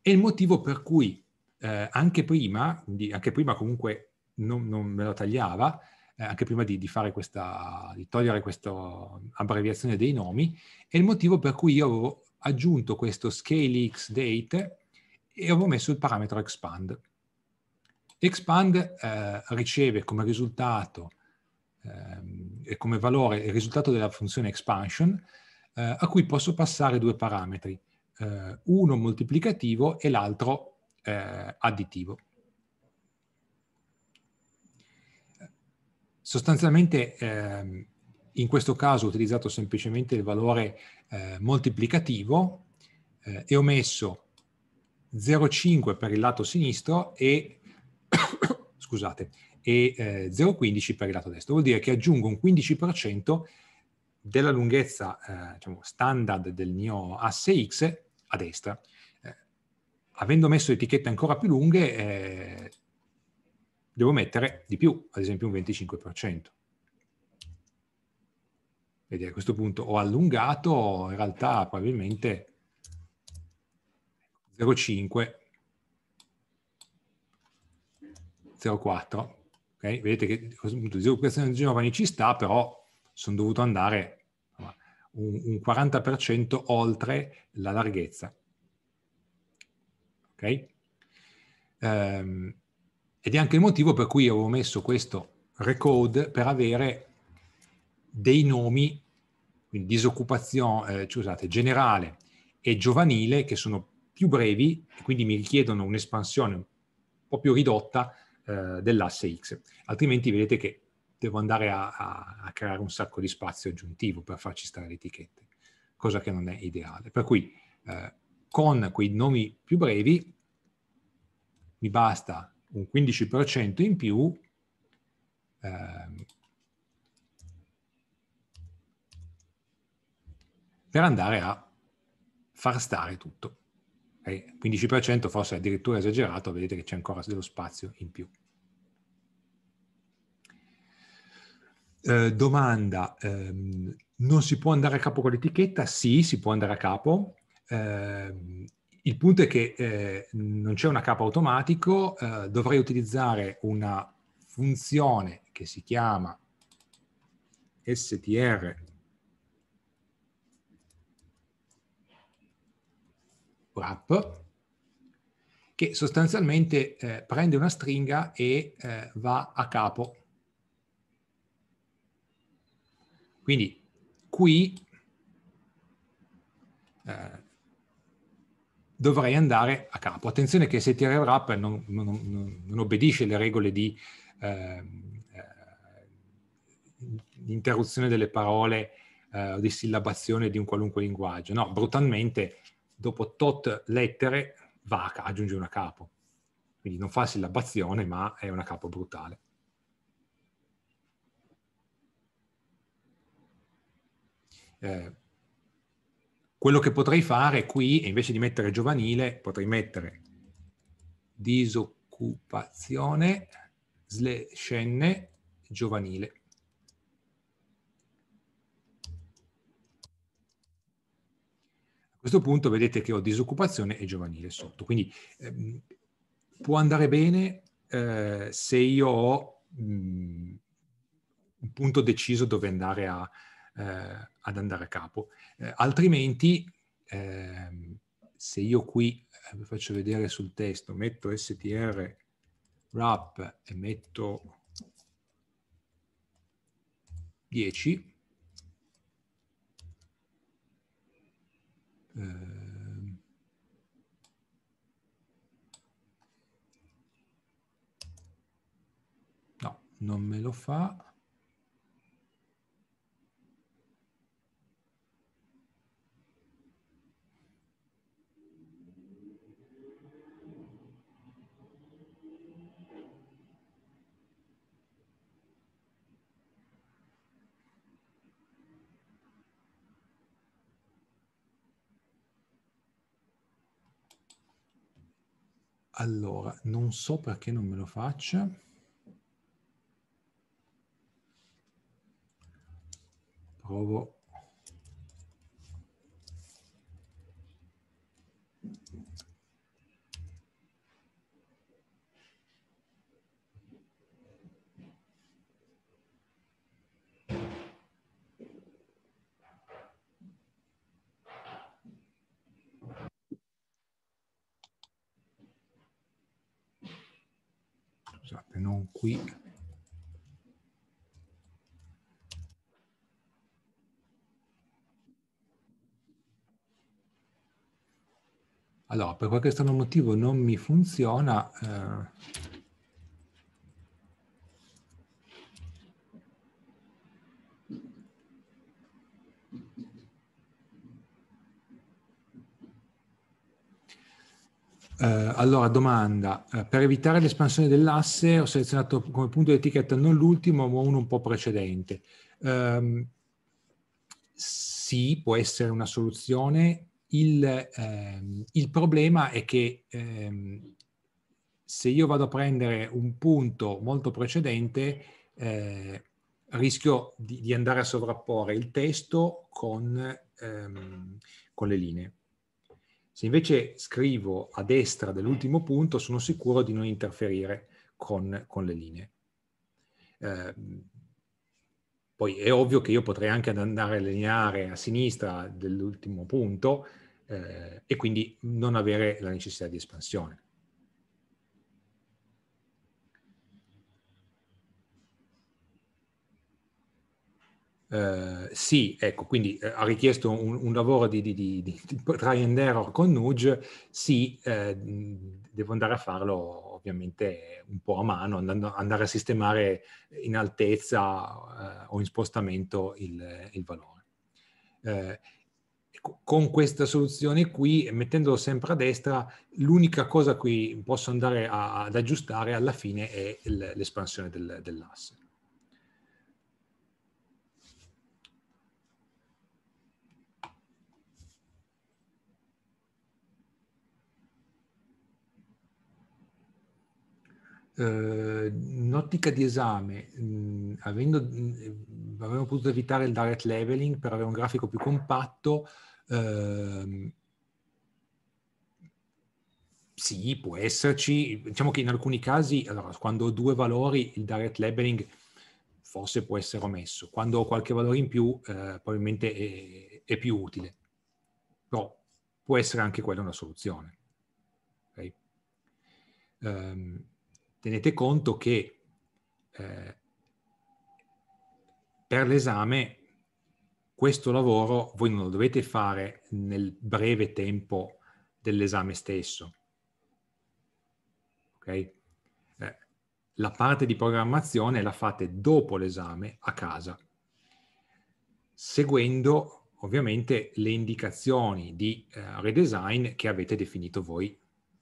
E il motivo per cui eh, anche prima, anche prima comunque non, non me lo tagliava, eh, anche prima di, di, fare questa, di togliere questa abbreviazione dei nomi, è il motivo per cui io avevo aggiunto questo scale x date e avevo messo il parametro expand. Expand eh, riceve come risultato ehm, e come valore il risultato della funzione expansion eh, a cui posso passare due parametri, eh, uno moltiplicativo e l'altro eh, additivo. Sostanzialmente ehm, in questo caso ho utilizzato semplicemente il valore eh, moltiplicativo eh, e ho messo 0,5 per il lato sinistro e, scusate, e eh, 0,15 per il lato destro. Vuol dire che aggiungo un 15% della lunghezza eh, diciamo, standard del mio asse X a destra avendo messo etichette ancora più lunghe, eh, devo mettere di più, ad esempio un 25%. Vedi, a questo punto ho allungato, in realtà probabilmente 0,5, 0,4. Okay? Vedete che a questo punto di dei giovani ci sta, però sono dovuto andare un 40% oltre la larghezza. Okay? Um, ed è anche il motivo per cui avevo messo questo recode per avere dei nomi, quindi disoccupazione, eh, cioè, scusate, generale e giovanile, che sono più brevi e quindi mi richiedono un'espansione un po' più ridotta eh, dell'asse X. Altrimenti vedete che devo andare a, a, a, creare un sacco di spazio aggiuntivo per farci stare le etichette, cosa che non è ideale. Per cui eh, con quei nomi più brevi mi basta un 15% in più ehm, per andare a far stare tutto. Eh, okay? 15% forse è addirittura esagerato, vedete che c'è ancora dello spazio in più. Eh, domanda, ehm, non si può andare a capo con l'etichetta? Sì, si può andare a capo, Ehm, il punto è che ehm, non c'è un AK automatico, eh, dovrei utilizzare una funzione che si chiama str wrap che sostanzialmente eh, prende una stringa e eh, va a capo. Quindi qui eh, dovrei andare a campo. Attenzione che se tirer up non, non, non obbedisce le regole di ehm, eh, interruzione delle parole eh, o di sillabazione di un qualunque linguaggio. No, brutalmente dopo tot lettere va a, aggiungere una capo. Quindi non fa sillabazione, ma è una capo brutale. Eh, quello che potrei fare qui, invece di mettere giovanile, potrei mettere disoccupazione slash giovanile. A questo punto vedete che ho disoccupazione e giovanile sotto, quindi ehm, può andare bene eh, se io ho mh, mm, un punto deciso dove andare a, eh, ad andare a capo. Eh, altrimenti, ehm, se io qui eh, vi faccio vedere sul testo, metto str wrap e metto 10, ehm, no, non me lo fa. Allora, non so perché non me lo faccia. Provo scusate, non qui. Allora, per qualche strano motivo non mi funziona. Eh, Eh, allora, domanda, eh, per evitare l'espansione dell'asse ho selezionato come punto di etichetta non l'ultimo, ma uno un po' precedente. Eh, sì, può essere una soluzione. Il, ehm, il problema è che ehm, se io vado a prendere un punto molto precedente, eh, rischio di, di, andare a sovrapporre il testo con, ehm, con le linee. Se invece scrivo a destra dell'ultimo punto, sono sicuro di non interferire con, con le linee. Eh, poi è ovvio che io potrei anche andare a lineare a sinistra dell'ultimo punto eh, e quindi non avere la necessità di espansione. Eh, sì, ecco, quindi eh, ha richiesto un, un lavoro di, di, di, di, try and error con Nuge, sì, eh, devo andare a farlo ovviamente un po' a mano, andando, andare a sistemare in altezza eh, o in spostamento il, il valore. Eh, con questa soluzione qui, mettendolo sempre a destra, l'unica cosa qui posso andare a, ad aggiustare alla fine è l'espansione del, dell'asse. eh, in ottica di esame, mh, avendo, mh, avremmo potuto evitare il direct leveling per avere un grafico più compatto. Eh, sì, può esserci. Diciamo che in alcuni casi, allora, quando ho due valori, il direct labeling forse può essere omesso. Quando ho qualche valore in più, eh, probabilmente è, è, più utile. Però può essere anche quella una soluzione. Okay? Um, tenete conto che eh, per l'esame questo lavoro voi non lo dovete fare nel breve tempo dell'esame stesso. Okay? Eh, la parte di programmazione la fate dopo l'esame a casa, seguendo ovviamente le indicazioni di eh, redesign che avete definito voi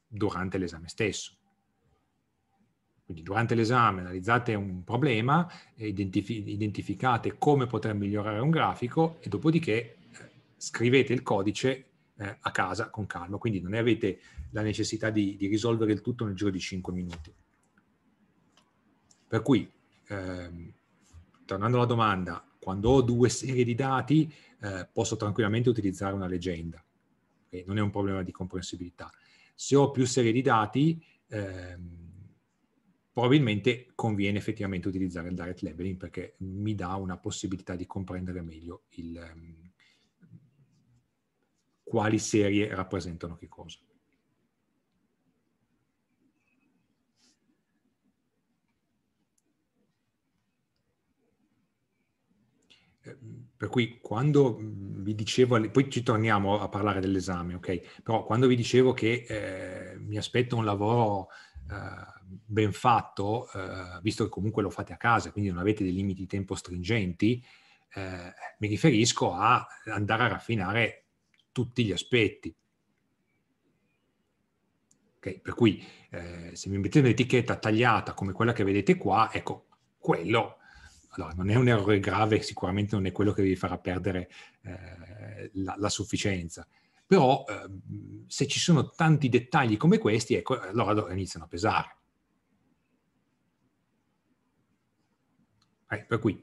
durante l'esame stesso. Quindi durante l'esame analizzate un problema, identif- identificate come poter migliorare un grafico e dopodiché eh, scrivete il codice eh, a casa con calma, quindi non avete la necessità di, di, risolvere il tutto nel giro di 5 minuti. Per cui, ehm, tornando alla domanda, quando ho due serie di dati eh, posso tranquillamente utilizzare una leggenda, okay? non è un problema di comprensibilità. Se ho più serie di dati... Ehm, probabilmente conviene effettivamente utilizzare il direct labeling perché mi dà una possibilità di comprendere meglio il, um, quali serie rappresentano che cosa. Ehm, per cui quando mhmm, vi dicevo, poi ci torniamo a parlare dell'esame, ok? Però quando vi dicevo che eh, mi aspetto un lavoro eh, ben fatto, eh, visto che comunque lo fate a casa, quindi non avete dei limiti di tempo stringenti, eh, mi riferisco a andare a raffinare tutti gli aspetti. Okay, per cui eh, se mi mettete un'etichetta tagliata come quella che vedete qua, ecco, quello allora, non è un errore grave, sicuramente non è quello che vi farà perdere eh, la, la, sufficienza, però eh, se ci sono tanti dettagli come questi, ecco, allora, allora iniziano a pesare. Eh, per cui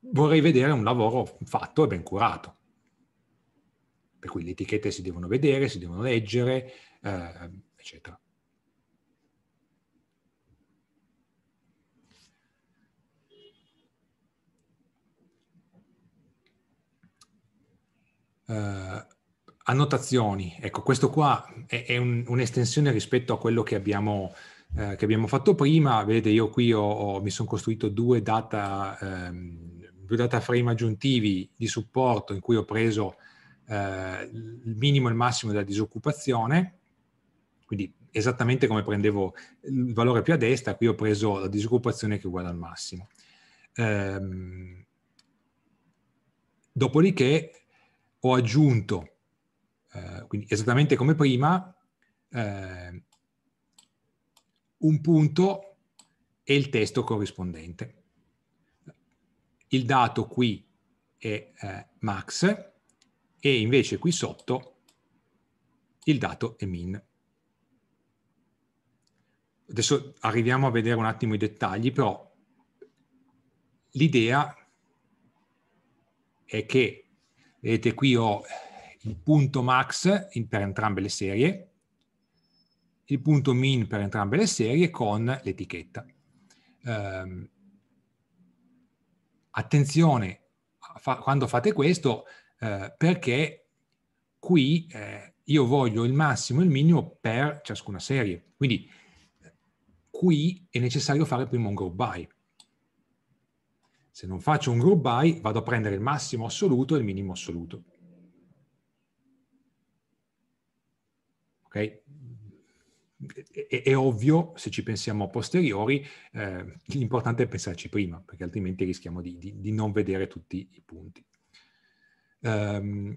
vorrei vedere un lavoro fatto e ben curato. Per cui le etichette si devono vedere, si devono leggere, eh, eccetera. Eh, annotazioni, ecco, questo qua è, è un, un'estensione rispetto a quello che abbiamo eh, che abbiamo fatto prima, vedete io qui ho, ho, mi sono costruito due data, ehm, due data frame aggiuntivi di supporto in cui ho preso eh, il minimo e il massimo della disoccupazione, quindi esattamente come prendevo il valore più a destra, qui ho preso la disoccupazione che è uguale al massimo. Ehm, dopodiché ho aggiunto, eh, quindi esattamente come prima, eh, un punto e il testo corrispondente. Il dato qui è eh, max e invece qui sotto il dato è min. Adesso arriviamo a vedere un attimo i dettagli, però l'idea è che, vedete qui ho il punto max per entrambe le serie, il punto min per entrambe le serie con l'etichetta. Eh, attenzione fa, quando fate questo eh, perché qui eh, io voglio il massimo e il minimo per ciascuna serie. Quindi qui è necessario fare prima un group by. Se non faccio un group by vado a prendere il massimo assoluto e il minimo assoluto. Ok? è, è, ovvio, se ci pensiamo a posteriori, eh, l'importante è pensarci prima, perché altrimenti rischiamo di, di, di non vedere tutti i punti. Um,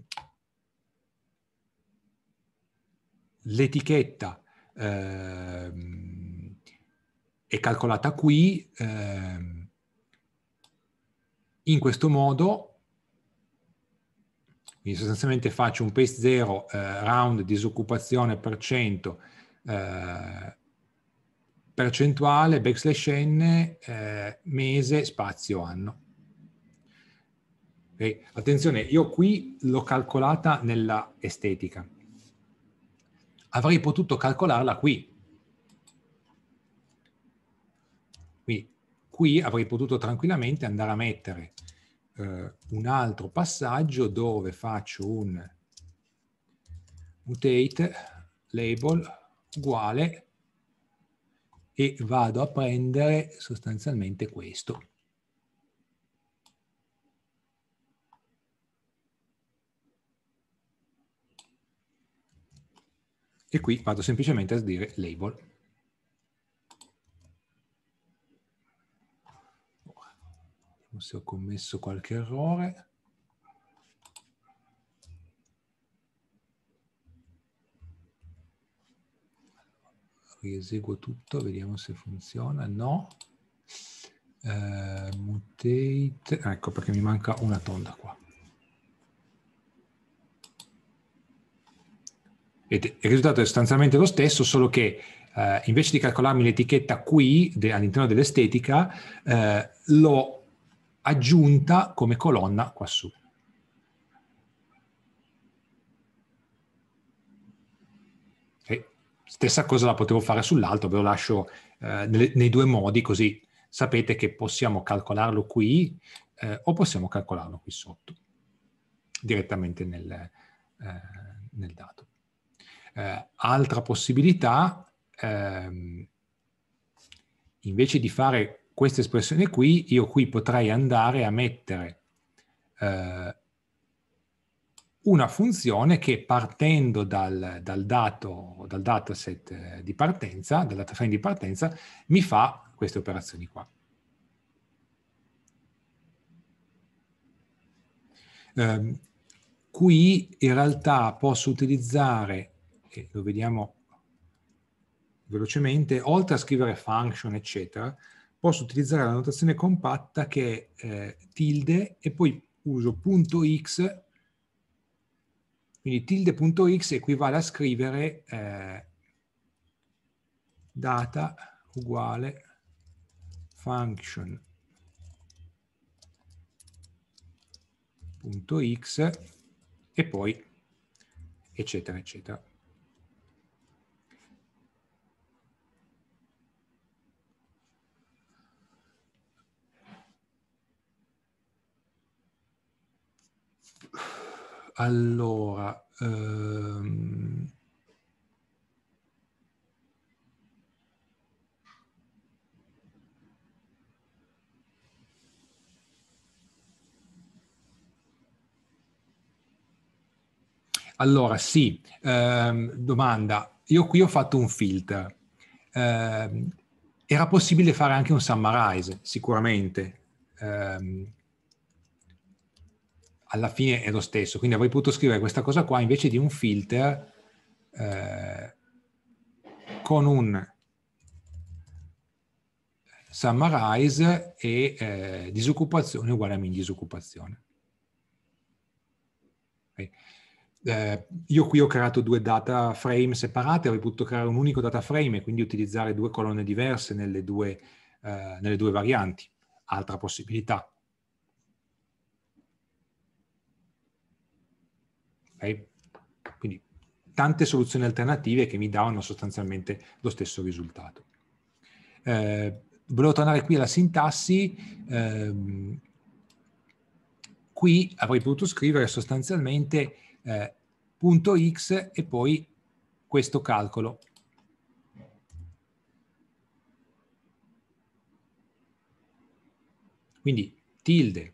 l'etichetta eh, è calcolata qui eh, in questo modo quindi sostanzialmente faccio un paste 0 eh, round disoccupazione per cento eh, percentuale backslash n eh, mese spazio anno. Okay. Attenzione, io qui l'ho calcolata nella estetica. Avrei potuto calcolarla qui. Quindi qui avrei potuto tranquillamente andare a mettere eh, un altro passaggio dove faccio un mutate label uguale e vado a prendere sostanzialmente questo. E qui vado semplicemente a dire label. se ho commesso qualche errore. qui eseguo tutto, vediamo se funziona. No. Uh, mutate, ecco perché mi manca una tonda qua. Ed il risultato è sostanzialmente lo stesso, solo che uh, invece di calcolarmi l'etichetta qui de, all'interno dell'estetica, uh, l'ho aggiunta come colonna qua su. Stessa cosa la potevo fare sull'altro, ve lo lascio eh, nei due modi, così sapete che possiamo calcolarlo qui eh, o possiamo calcolarlo qui sotto, direttamente nel, eh, nel dato. Eh, altra possibilità, ehm, invece di fare questa espressione qui, io qui potrei andare a mettere eh, una funzione che partendo dal, dal, dato, dal dataset eh, di partenza, dal data frame di partenza, mi fa queste operazioni qua. Eh, qui in realtà posso utilizzare, eh, lo vediamo velocemente, oltre a scrivere function, eccetera, posso utilizzare la notazione compatta che è eh, tilde e poi uso punto x quindi tilde.x equivale a scrivere eh, data uguale function.x e poi eccetera eccetera. allora, ehm... Allora, sì, ehm, domanda. Io qui ho fatto un filter. Eh, era possibile fare anche un summarize, sicuramente. Eh, alla fine è lo stesso. Quindi avrei potuto scrivere questa cosa qua invece di un filter eh, con un summarize e eh, disoccupazione uguale a min disoccupazione. Okay. Eh, io qui ho creato due data frame separate, avrei potuto creare un unico data frame e quindi utilizzare due colonne diverse nelle due, eh, nelle due varianti. Altra possibilità. Okay? Quindi tante soluzioni alternative che mi davano sostanzialmente lo stesso risultato. Eh, volevo tornare qui alla sintassi. Eh, qui avrei potuto scrivere sostanzialmente eh, punto x e poi questo calcolo. Quindi tilde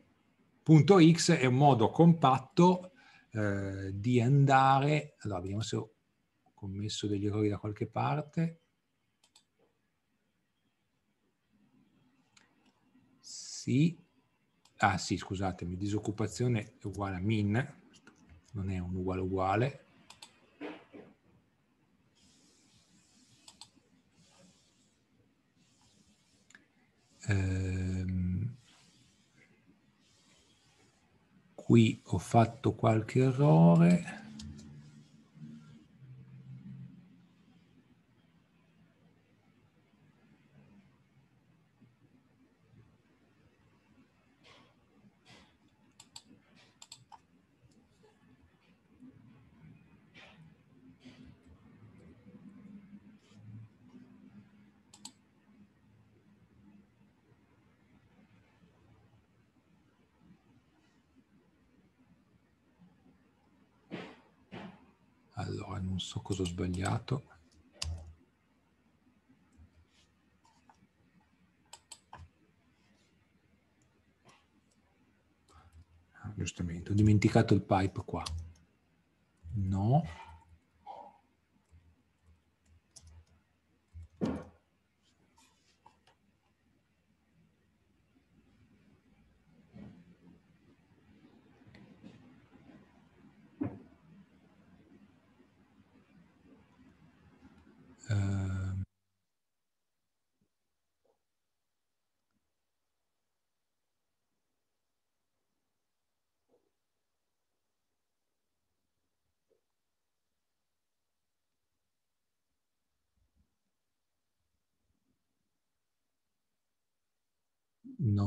punto x è un modo compatto eh, di andare, allora vediamo se ho commesso degli errori da qualche parte. Sì, ah sì, scusatemi, disoccupazione è uguale a min, non è un uguale uguale, Eh, qui ho fatto qualche errore so cosa ho sbagliato. Ah, giustamente, ho dimenticato il pipe qua. No.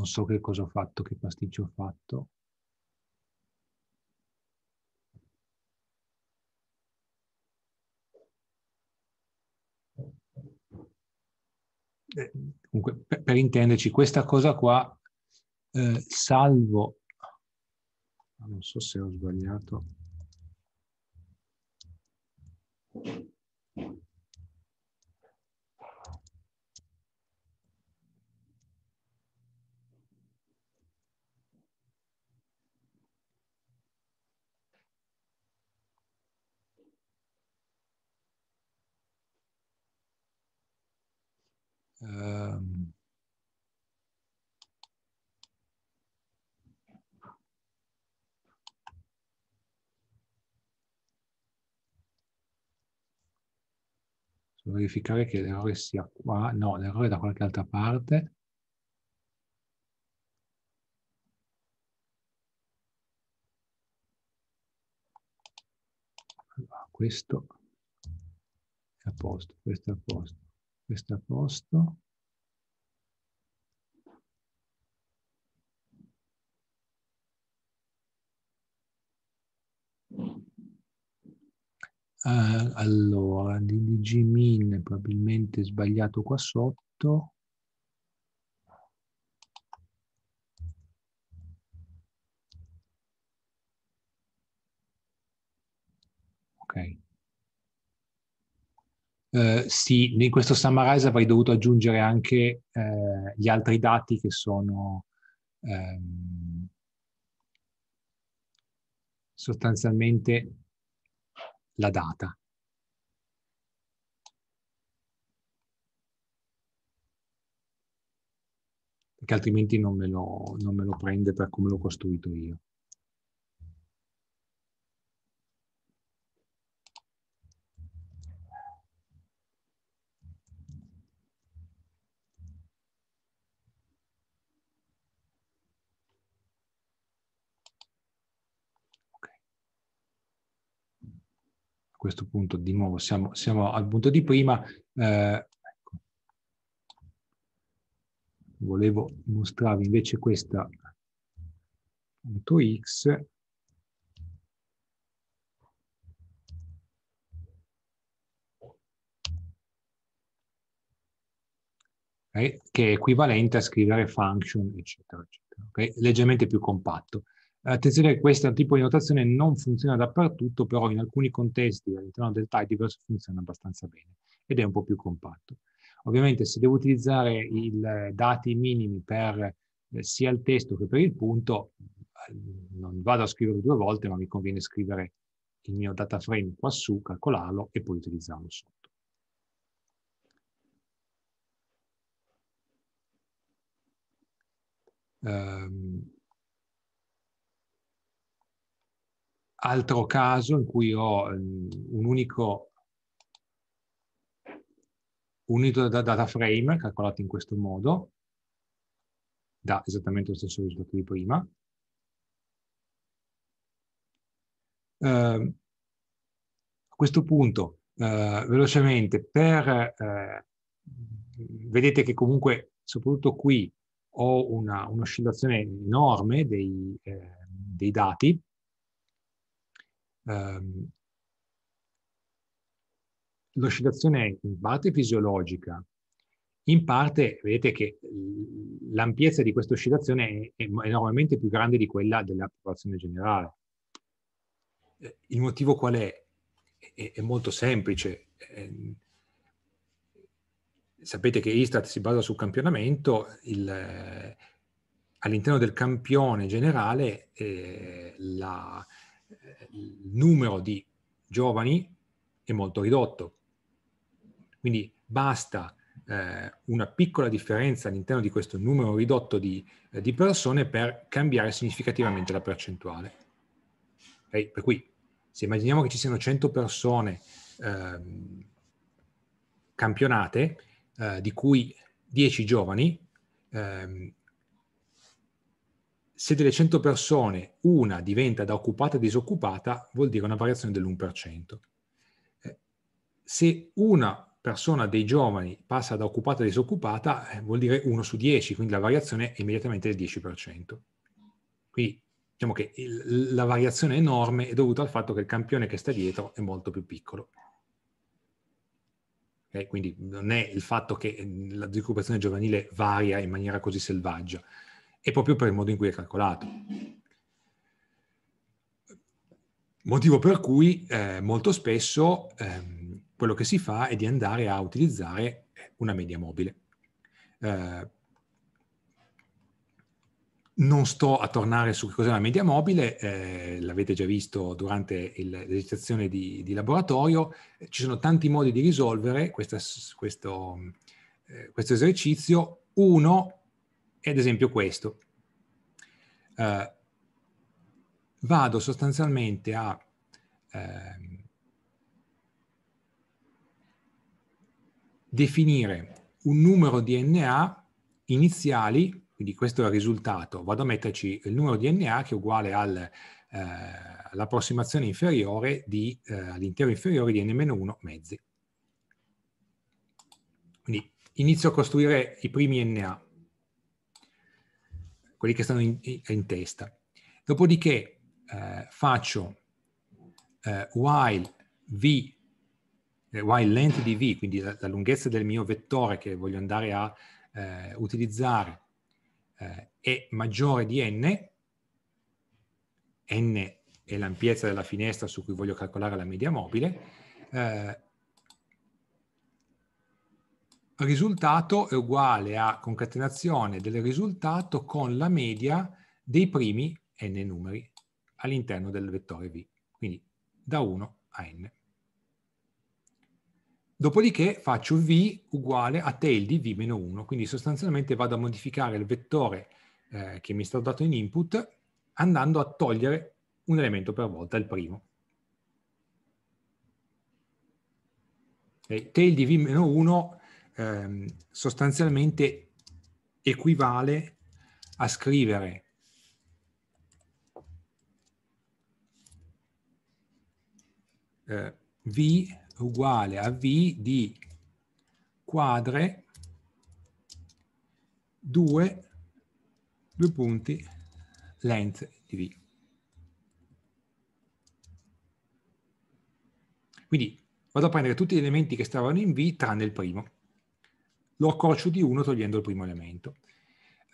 non so che cosa ho fatto, che pasticcio ho fatto. Eh, comunque, per, per, intenderci, questa cosa qua, eh, salvo, non so se ho sbagliato, verificare che l'errore sia qua, no, l'errore è da qualche altra parte. Allora, questo è a posto, questo è a posto, questo è a posto. Uh, allora, di, di Jimin probabilmente sbagliato qua sotto. Ok. Uh, sì, in questo summarize avrei dovuto aggiungere anche uh, gli altri dati che sono um, sostanzialmente la data. Perché altrimenti non me lo, non me lo prende per come l'ho costruito io. questo punto di nuovo siamo, siamo al punto di prima. Eh, ecco. Volevo mostrarvi invece questa punto X che è equivalente a scrivere function, eccetera, eccetera. Okay? Leggermente più compatto. Attenzione che questo tipo di notazione non funziona dappertutto, però in alcuni contesti all'interno del Tidyverse funziona abbastanza bene ed è un po' più compatto. Ovviamente se devo utilizzare i eh, dati minimi per eh, sia il testo che per il punto, eh, non vado a scriverlo due volte, ma mi conviene scrivere il mio data frame quassù, calcolarlo e poi utilizzarlo sotto. Um, altro caso in cui ho ehm, un unico unito da data frame calcolato in questo modo, da esattamente lo stesso risultato di prima. Eh, a questo punto, eh, velocemente, per, eh, vedete che comunque, soprattutto qui, ho un'oscillazione un enorme dei, eh, dei dati, ehm, l'oscillazione è in parte fisiologica, in parte vedete che l'ampiezza di questa oscillazione è enormemente più grande di quella della popolazione generale. Il motivo qual è? È, molto semplice. Ehm, sapete che Istat si basa sul campionamento, il, eh, all'interno del campione generale eh, la, il numero di giovani è molto ridotto. Quindi basta eh, una piccola differenza all'interno di questo numero ridotto di, eh, di persone per cambiare significativamente la percentuale. Okay? Per cui se immaginiamo che ci siano 100 persone ehm, eh, campionate, di cui 10 giovani, ehm, se delle 100 persone una diventa da occupata a disoccupata, vuol dire una variazione dell'1%. Eh, se una persona dei giovani passa da occupata a disoccupata, eh, vuol dire 1 su 10, quindi la variazione è immediatamente del 10%. Quindi diciamo che il, la variazione enorme è dovuta al fatto che il campione che sta dietro è molto più piccolo. Okay? Quindi non è il fatto che eh, la disoccupazione giovanile varia in maniera così selvaggia, e proprio per il modo in cui è calcolato. Motivo per cui eh, molto spesso ehm, quello che si fa è di andare a utilizzare eh, una media mobile. Eh, non sto a tornare su che cos'è la media mobile, eh, l'avete già visto durante l'esercizio di, di, laboratorio, eh, ci sono tanti modi di risolvere questa, questo, eh, questo, esercizio. Uno è ad esempio questo. Uh, vado sostanzialmente a uh, definire un numero DNA iniziali, quindi questo è il risultato, vado a metterci il numero DNA che è uguale al, eh, all'approssimazione inferiore di, eh, all'intero inferiore di n-1 mezzi. Quindi inizio a costruire i primi NA quelli che stanno in, in testa. Dopodiché eh, faccio eh, while v, eh, while length di v, quindi la, la, lunghezza del mio vettore che voglio andare a eh, utilizzare, eh, è maggiore di n, n è l'ampiezza della finestra su cui voglio calcolare la media mobile, eh, risultato è uguale a concatenazione del risultato con la media dei primi n numeri all'interno del vettore v, quindi da 1 a n. Dopodiché faccio v uguale a tail di v meno 1, quindi sostanzialmente vado a modificare il vettore eh, che mi è stato dato in input andando a togliere un elemento per volta, il primo. E tail di v meno 1 ehm, sostanzialmente equivale a scrivere eh, V uguale a V di quadre 2, due punti length di V. Quindi vado a prendere tutti gli elementi che stavano in V tranne il primo lo accorcio di 1 togliendo il primo elemento.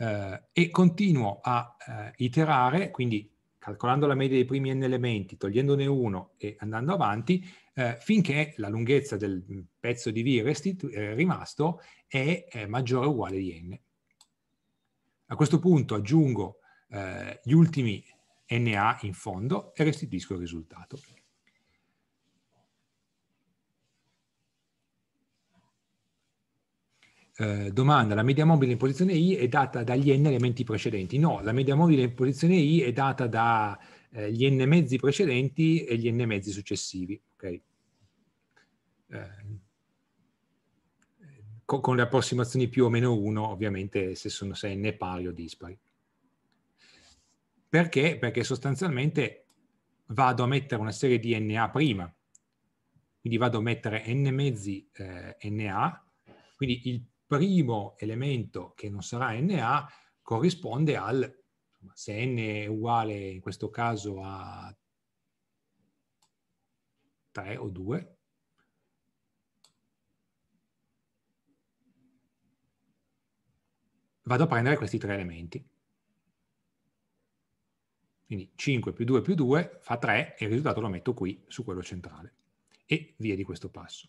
Eh, e continuo a eh, iterare, quindi calcolando la media dei primi n elementi, togliendone uno e andando avanti, eh, finché la lunghezza del pezzo di v eh, rimasto è, è maggiore o uguale di n. A questo punto aggiungo eh, gli ultimi NA in fondo e restituisco il risultato. Eh, domanda, la media mobile in posizione I è data dagli n elementi precedenti. No, la media mobile in posizione I è data dagli eh, n mezzi precedenti e gli n mezzi successivi. Okay? Eh, con, con le approssimazioni più o meno 1, ovviamente, se, sono, se n pari o dispari. Perché? Perché sostanzialmente vado a mettere una serie di NA prima, quindi vado a mettere n mezzi eh, NA, quindi il primo elemento che non sarà Na corrisponde al, insomma, se n è uguale in questo caso a 3 o 2, vado a prendere questi tre elementi. Quindi 5 più 2 più 2 fa 3 e il risultato lo metto qui su quello centrale e via di questo passo.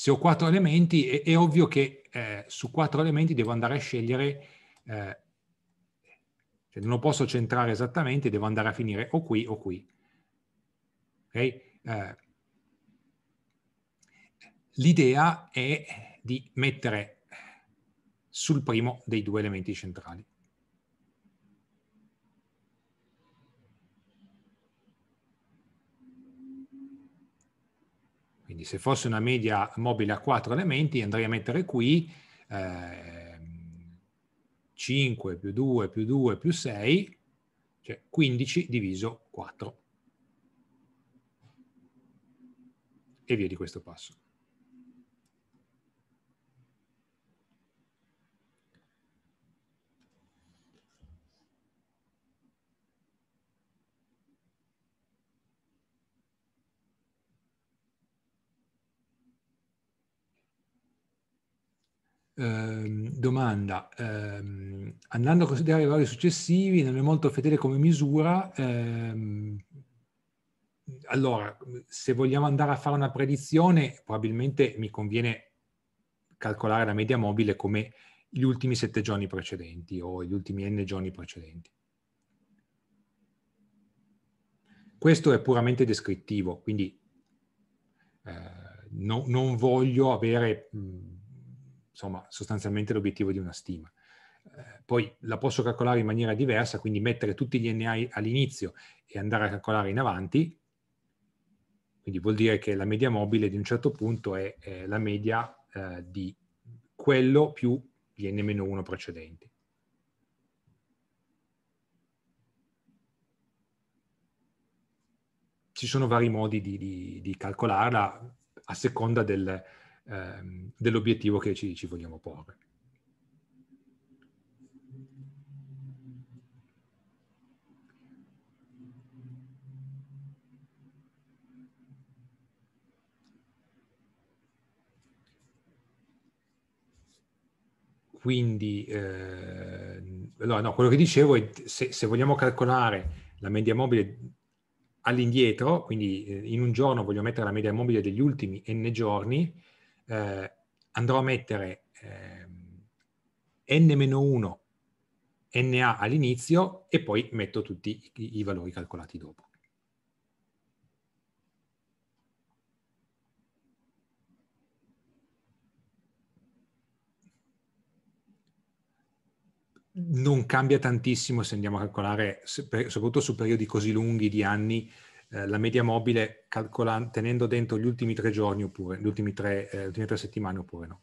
se ho quattro elementi è, è ovvio che eh, su quattro elementi devo andare a scegliere, eh, cioè non lo posso centrare esattamente, devo andare a finire o qui o qui. Okay? Eh, L'idea è di mettere sul primo dei due elementi centrali. Quindi se fosse una media mobile a 4 elementi andrei a mettere qui eh, 5 più 2 più 2 più 6, cioè 15 diviso 4. E via di questo passo. eh, domanda, eh, andando a considerare i valori successivi, non è molto fedele come misura. Eh, allora, se vogliamo andare a fare una predizione, probabilmente mi conviene calcolare la media mobile come gli ultimi sette giorni precedenti o gli ultimi n giorni precedenti. Questo è puramente descrittivo, quindi eh, no, non voglio avere mh, insomma, sostanzialmente l'obiettivo di una stima. Eh, poi la posso calcolare in maniera diversa, quindi mettere tutti gli NA all'inizio e andare a calcolare in avanti, quindi vuol dire che la media mobile di un certo punto è, è la media eh, di quello più gli n-1 precedenti. Ci sono vari modi di, di, di calcolarla a seconda del, ehm, dell'obiettivo che ci, ci vogliamo porre. quindi eh, no, no, quello che dicevo è se, se, vogliamo calcolare la media mobile all'indietro, quindi eh, in un giorno voglio mettere la media mobile degli ultimi n giorni, eh, andrò a mettere eh, n-1 na all'inizio e poi metto tutti i, i valori calcolati dopo. non cambia tantissimo se andiamo a calcolare, soprattutto su periodi così lunghi di anni, eh, la media mobile tenendo dentro gli ultimi tre giorni oppure le ultime tre, eh, ultime tre settimane oppure no.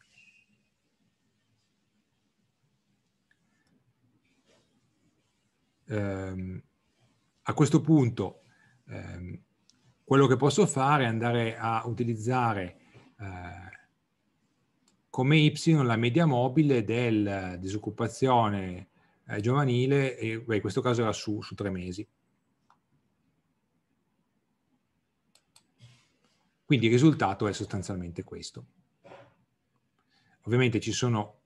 Um, a questo punto um, quello che posso fare è andare a utilizzare eh, come y la media mobile della disoccupazione eh, giovanile, e, beh, in questo caso era su, su tre mesi. Quindi il risultato è sostanzialmente questo. Ovviamente ci sono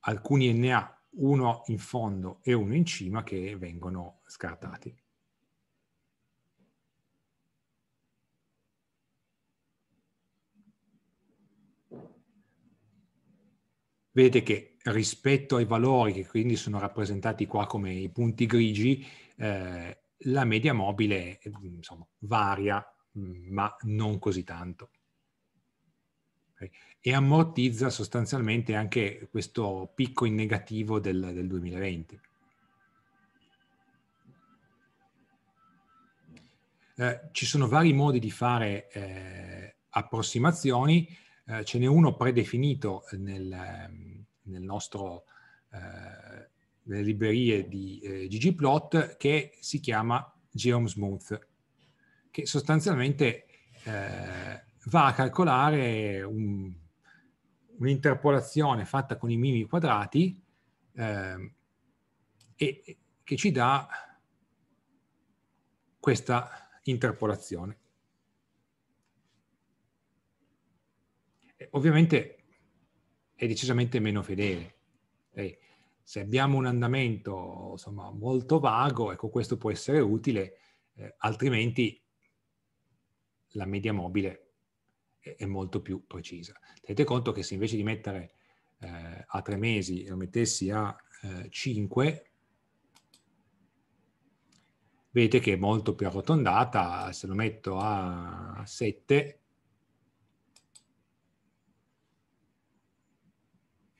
alcuni NA, uno in fondo e uno in cima, che vengono scartati. Vedete che rispetto ai valori che quindi sono rappresentati qua come i punti grigi, eh, la media mobile eh, insomma, varia ma non così tanto. E ammortizza sostanzialmente anche questo picco in negativo del, del 2020. Eh, ci sono vari modi di fare eh, approssimazioni, eh, ce n'è uno predefinito nel, nel nostro, eh, nelle librerie di eh, ggplot che si chiama geomsmooth. Smooth che sostanzialmente eh, va a calcolare un, un'interpolazione fatta con i minimi quadrati eh, e che ci dà questa interpolazione. E ovviamente è decisamente meno fedele. E se abbiamo un andamento insomma, molto vago, ecco, questo può essere utile, eh, altrimenti la media mobile è, molto più precisa. Tenete conto che se invece di mettere eh, a tre mesi lo mettessi a eh, 5, vedete che è molto più arrotondata, se lo metto a 7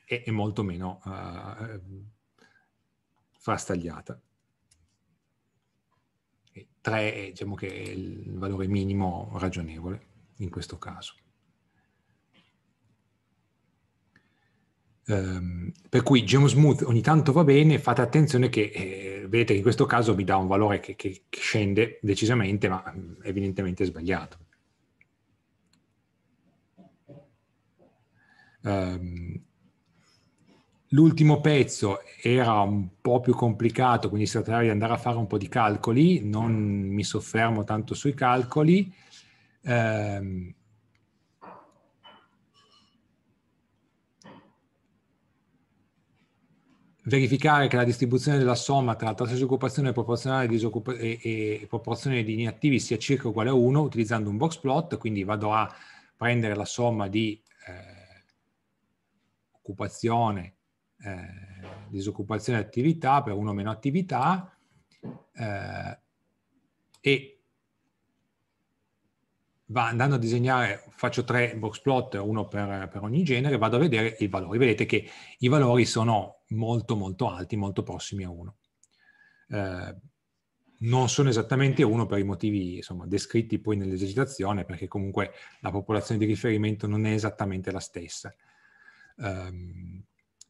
è, è molto meno eh, frastagliata. 3 è, diciamo che è il valore minimo ragionevole in questo caso. Um, per cui GeoSmooth ogni tanto va bene, fate attenzione che eh, vedete che in questo caso mi dà un valore che, che, scende decisamente, ma mm, evidentemente è sbagliato. Um, L'ultimo pezzo era un po' più complicato, quindi si tratterà di andare a fare un po' di calcoli, non mi soffermo tanto sui calcoli. Eh, verificare che la distribuzione della somma tra tasso di occupazione proporzionale e, e, e, proporzione di inattivi sia circa uguale a 1 utilizzando un box plot, quindi vado a prendere la somma di eh, occupazione eh, disoccupazione attività, per uno meno attività eh, e va andando a disegnare, faccio tre box plot, uno per, per ogni genere, vado a vedere i valori. Vedete che i valori sono molto molto alti, molto prossimi a 1. Eh, non sono esattamente 1 per i motivi insomma, descritti poi nell'esercitazione, perché comunque la popolazione di riferimento non è esattamente la stessa. Um,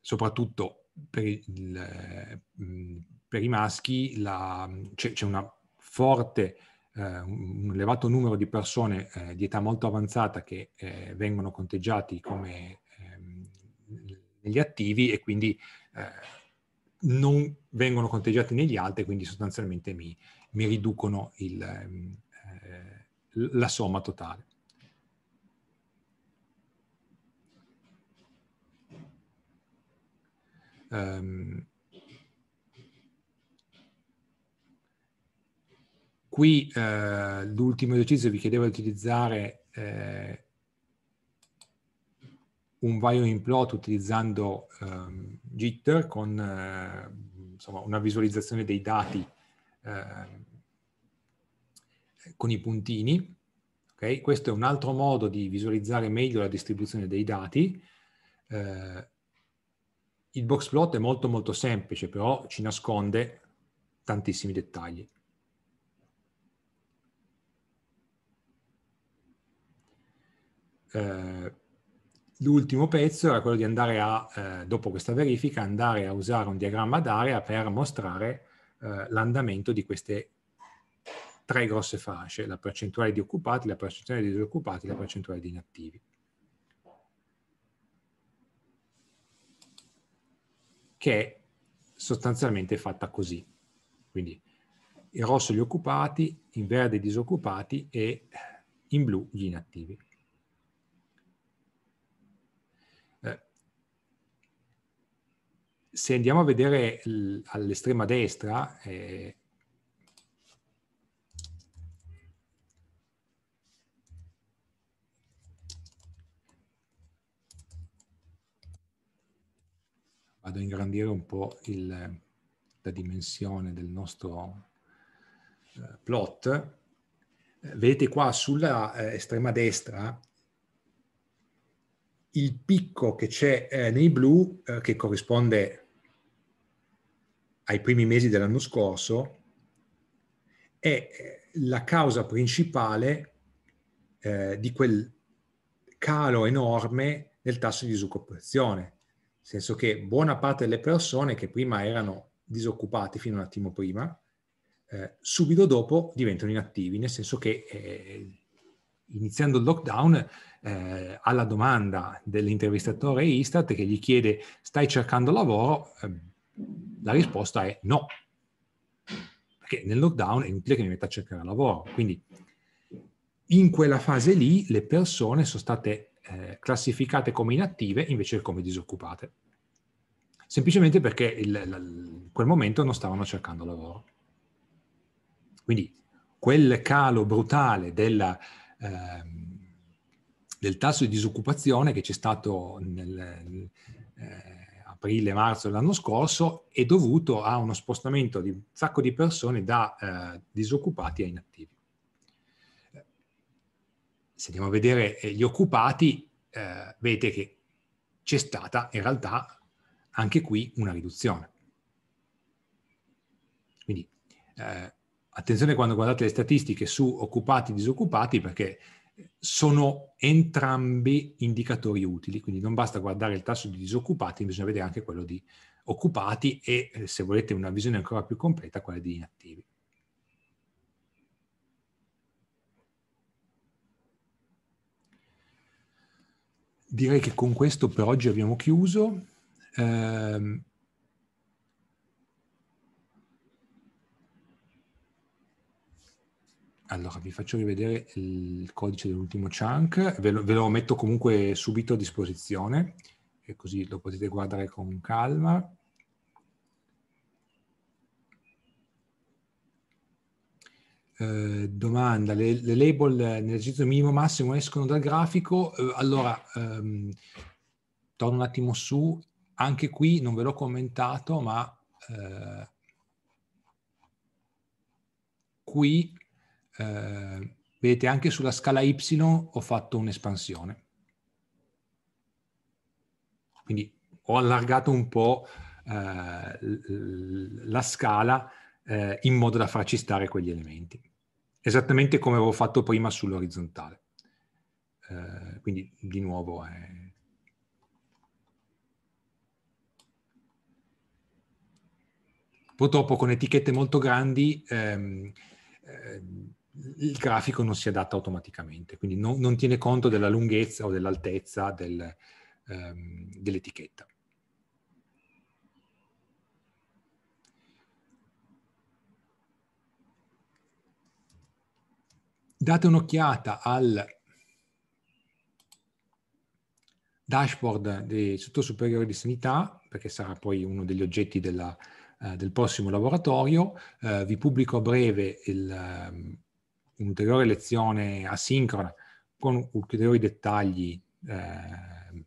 soprattutto per, il, mm, per i maschi la, c'è, c'è forte, eh, un elevato numero di persone eh, di età molto avanzata che eh, vengono conteggiati come ehm, negli attivi e quindi eh, non vengono conteggiati negli altri, quindi sostanzialmente mi, mi riducono il, ehm, eh, la somma totale. Um, qui eh, l'ultimo esercizio vi chiedeva di utilizzare eh, un vaio in plot utilizzando eh, jitter con eh, insomma, una visualizzazione dei dati ehm, con i puntini. Okay? Questo è un altro modo di visualizzare meglio la distribuzione dei dati. Eh, il box plot è molto molto semplice, però ci nasconde tantissimi dettagli. Eh, l'ultimo pezzo era quello di andare a, eh, dopo questa verifica, andare a usare un diagramma d'area per mostrare eh, l'andamento di queste tre grosse fasce, la percentuale di occupati, la percentuale di disoccupati e la percentuale di inattivi. che è sostanzialmente fatta così. Quindi in rosso gli occupati, in verde i disoccupati e in blu gli inattivi. Eh, se andiamo a vedere all'estrema destra, eh, vado a ingrandire un po' il, la dimensione del nostro eh, plot, vedete qua sulla eh, estrema destra il picco che c'è eh, nei blu, eh, che corrisponde ai primi mesi dell'anno scorso, è eh, la causa principale eh, di quel calo enorme del tasso di disoccupazione nel senso che buona parte delle persone che prima erano disoccupate fino a un attimo prima, eh, subito dopo diventano inattivi, nel senso che eh, iniziando il lockdown eh, alla domanda dell'intervistatore Istat che gli chiede stai cercando lavoro, eh, la risposta è no, perché nel lockdown è inutile che mi metta a cercare lavoro. Quindi in quella fase lì le persone sono state eh, classificate come inattive invece che come disoccupate, semplicemente perché il, la, in quel momento non stavano cercando lavoro. Quindi quel calo brutale della, eh, del tasso di disoccupazione che c'è stato nel, eh, aprile-marzo dell'anno scorso è dovuto a uno spostamento di un sacco di persone da eh, disoccupati a inattivi se andiamo a vedere eh, gli occupati, eh, vedete che c'è stata in realtà anche qui una riduzione. Quindi eh, attenzione quando guardate le statistiche su occupati e disoccupati perché sono entrambi indicatori utili, quindi non basta guardare il tasso di disoccupati, bisogna vedere anche quello di occupati e eh, se volete una visione ancora più completa quella di inattivi. direi che con questo per oggi abbiamo chiuso. Eh, Allora, vi faccio rivedere il codice dell'ultimo chunk, ve lo, ve lo metto comunque subito a disposizione, e così lo potete guardare con calma. Eh, domanda, le, le label nell'esercizio minimo massimo escono dal grafico, eh, allora ehm, torno un attimo su, anche qui non ve l'ho commentato, ma eh, qui eh, vedete anche sulla scala Y ho fatto un'espansione. Quindi ho allargato un po' eh, la scala eh, in modo da farci stare quegli elementi. Esattamente come avevo fatto prima sull'orizzontale. Eh, quindi di nuovo è... Purtroppo con etichette molto grandi ehm, ehm, il grafico non si adatta automaticamente, quindi no, non tiene conto della lunghezza o dell'altezza del, ehm, dell'etichetta. date un'occhiata al dashboard del sottosuperiore di sanità, perché sarà poi uno degli oggetti della, eh, del prossimo laboratorio. Eh, vi pubblico a breve il, um, un'ulteriore lezione asincrona con ulteriori dettagli eh,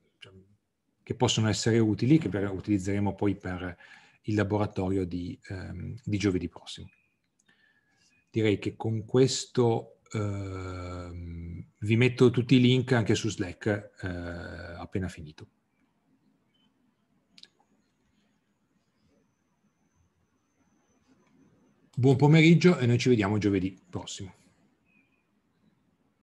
che possono essere utili, che per, utilizzeremo poi per il laboratorio di, um, di giovedì prossimo. Direi che con questo eh, vi metto tutti i link anche su Slack eh, appena finito. Buon pomeriggio e noi ci vediamo giovedì prossimo.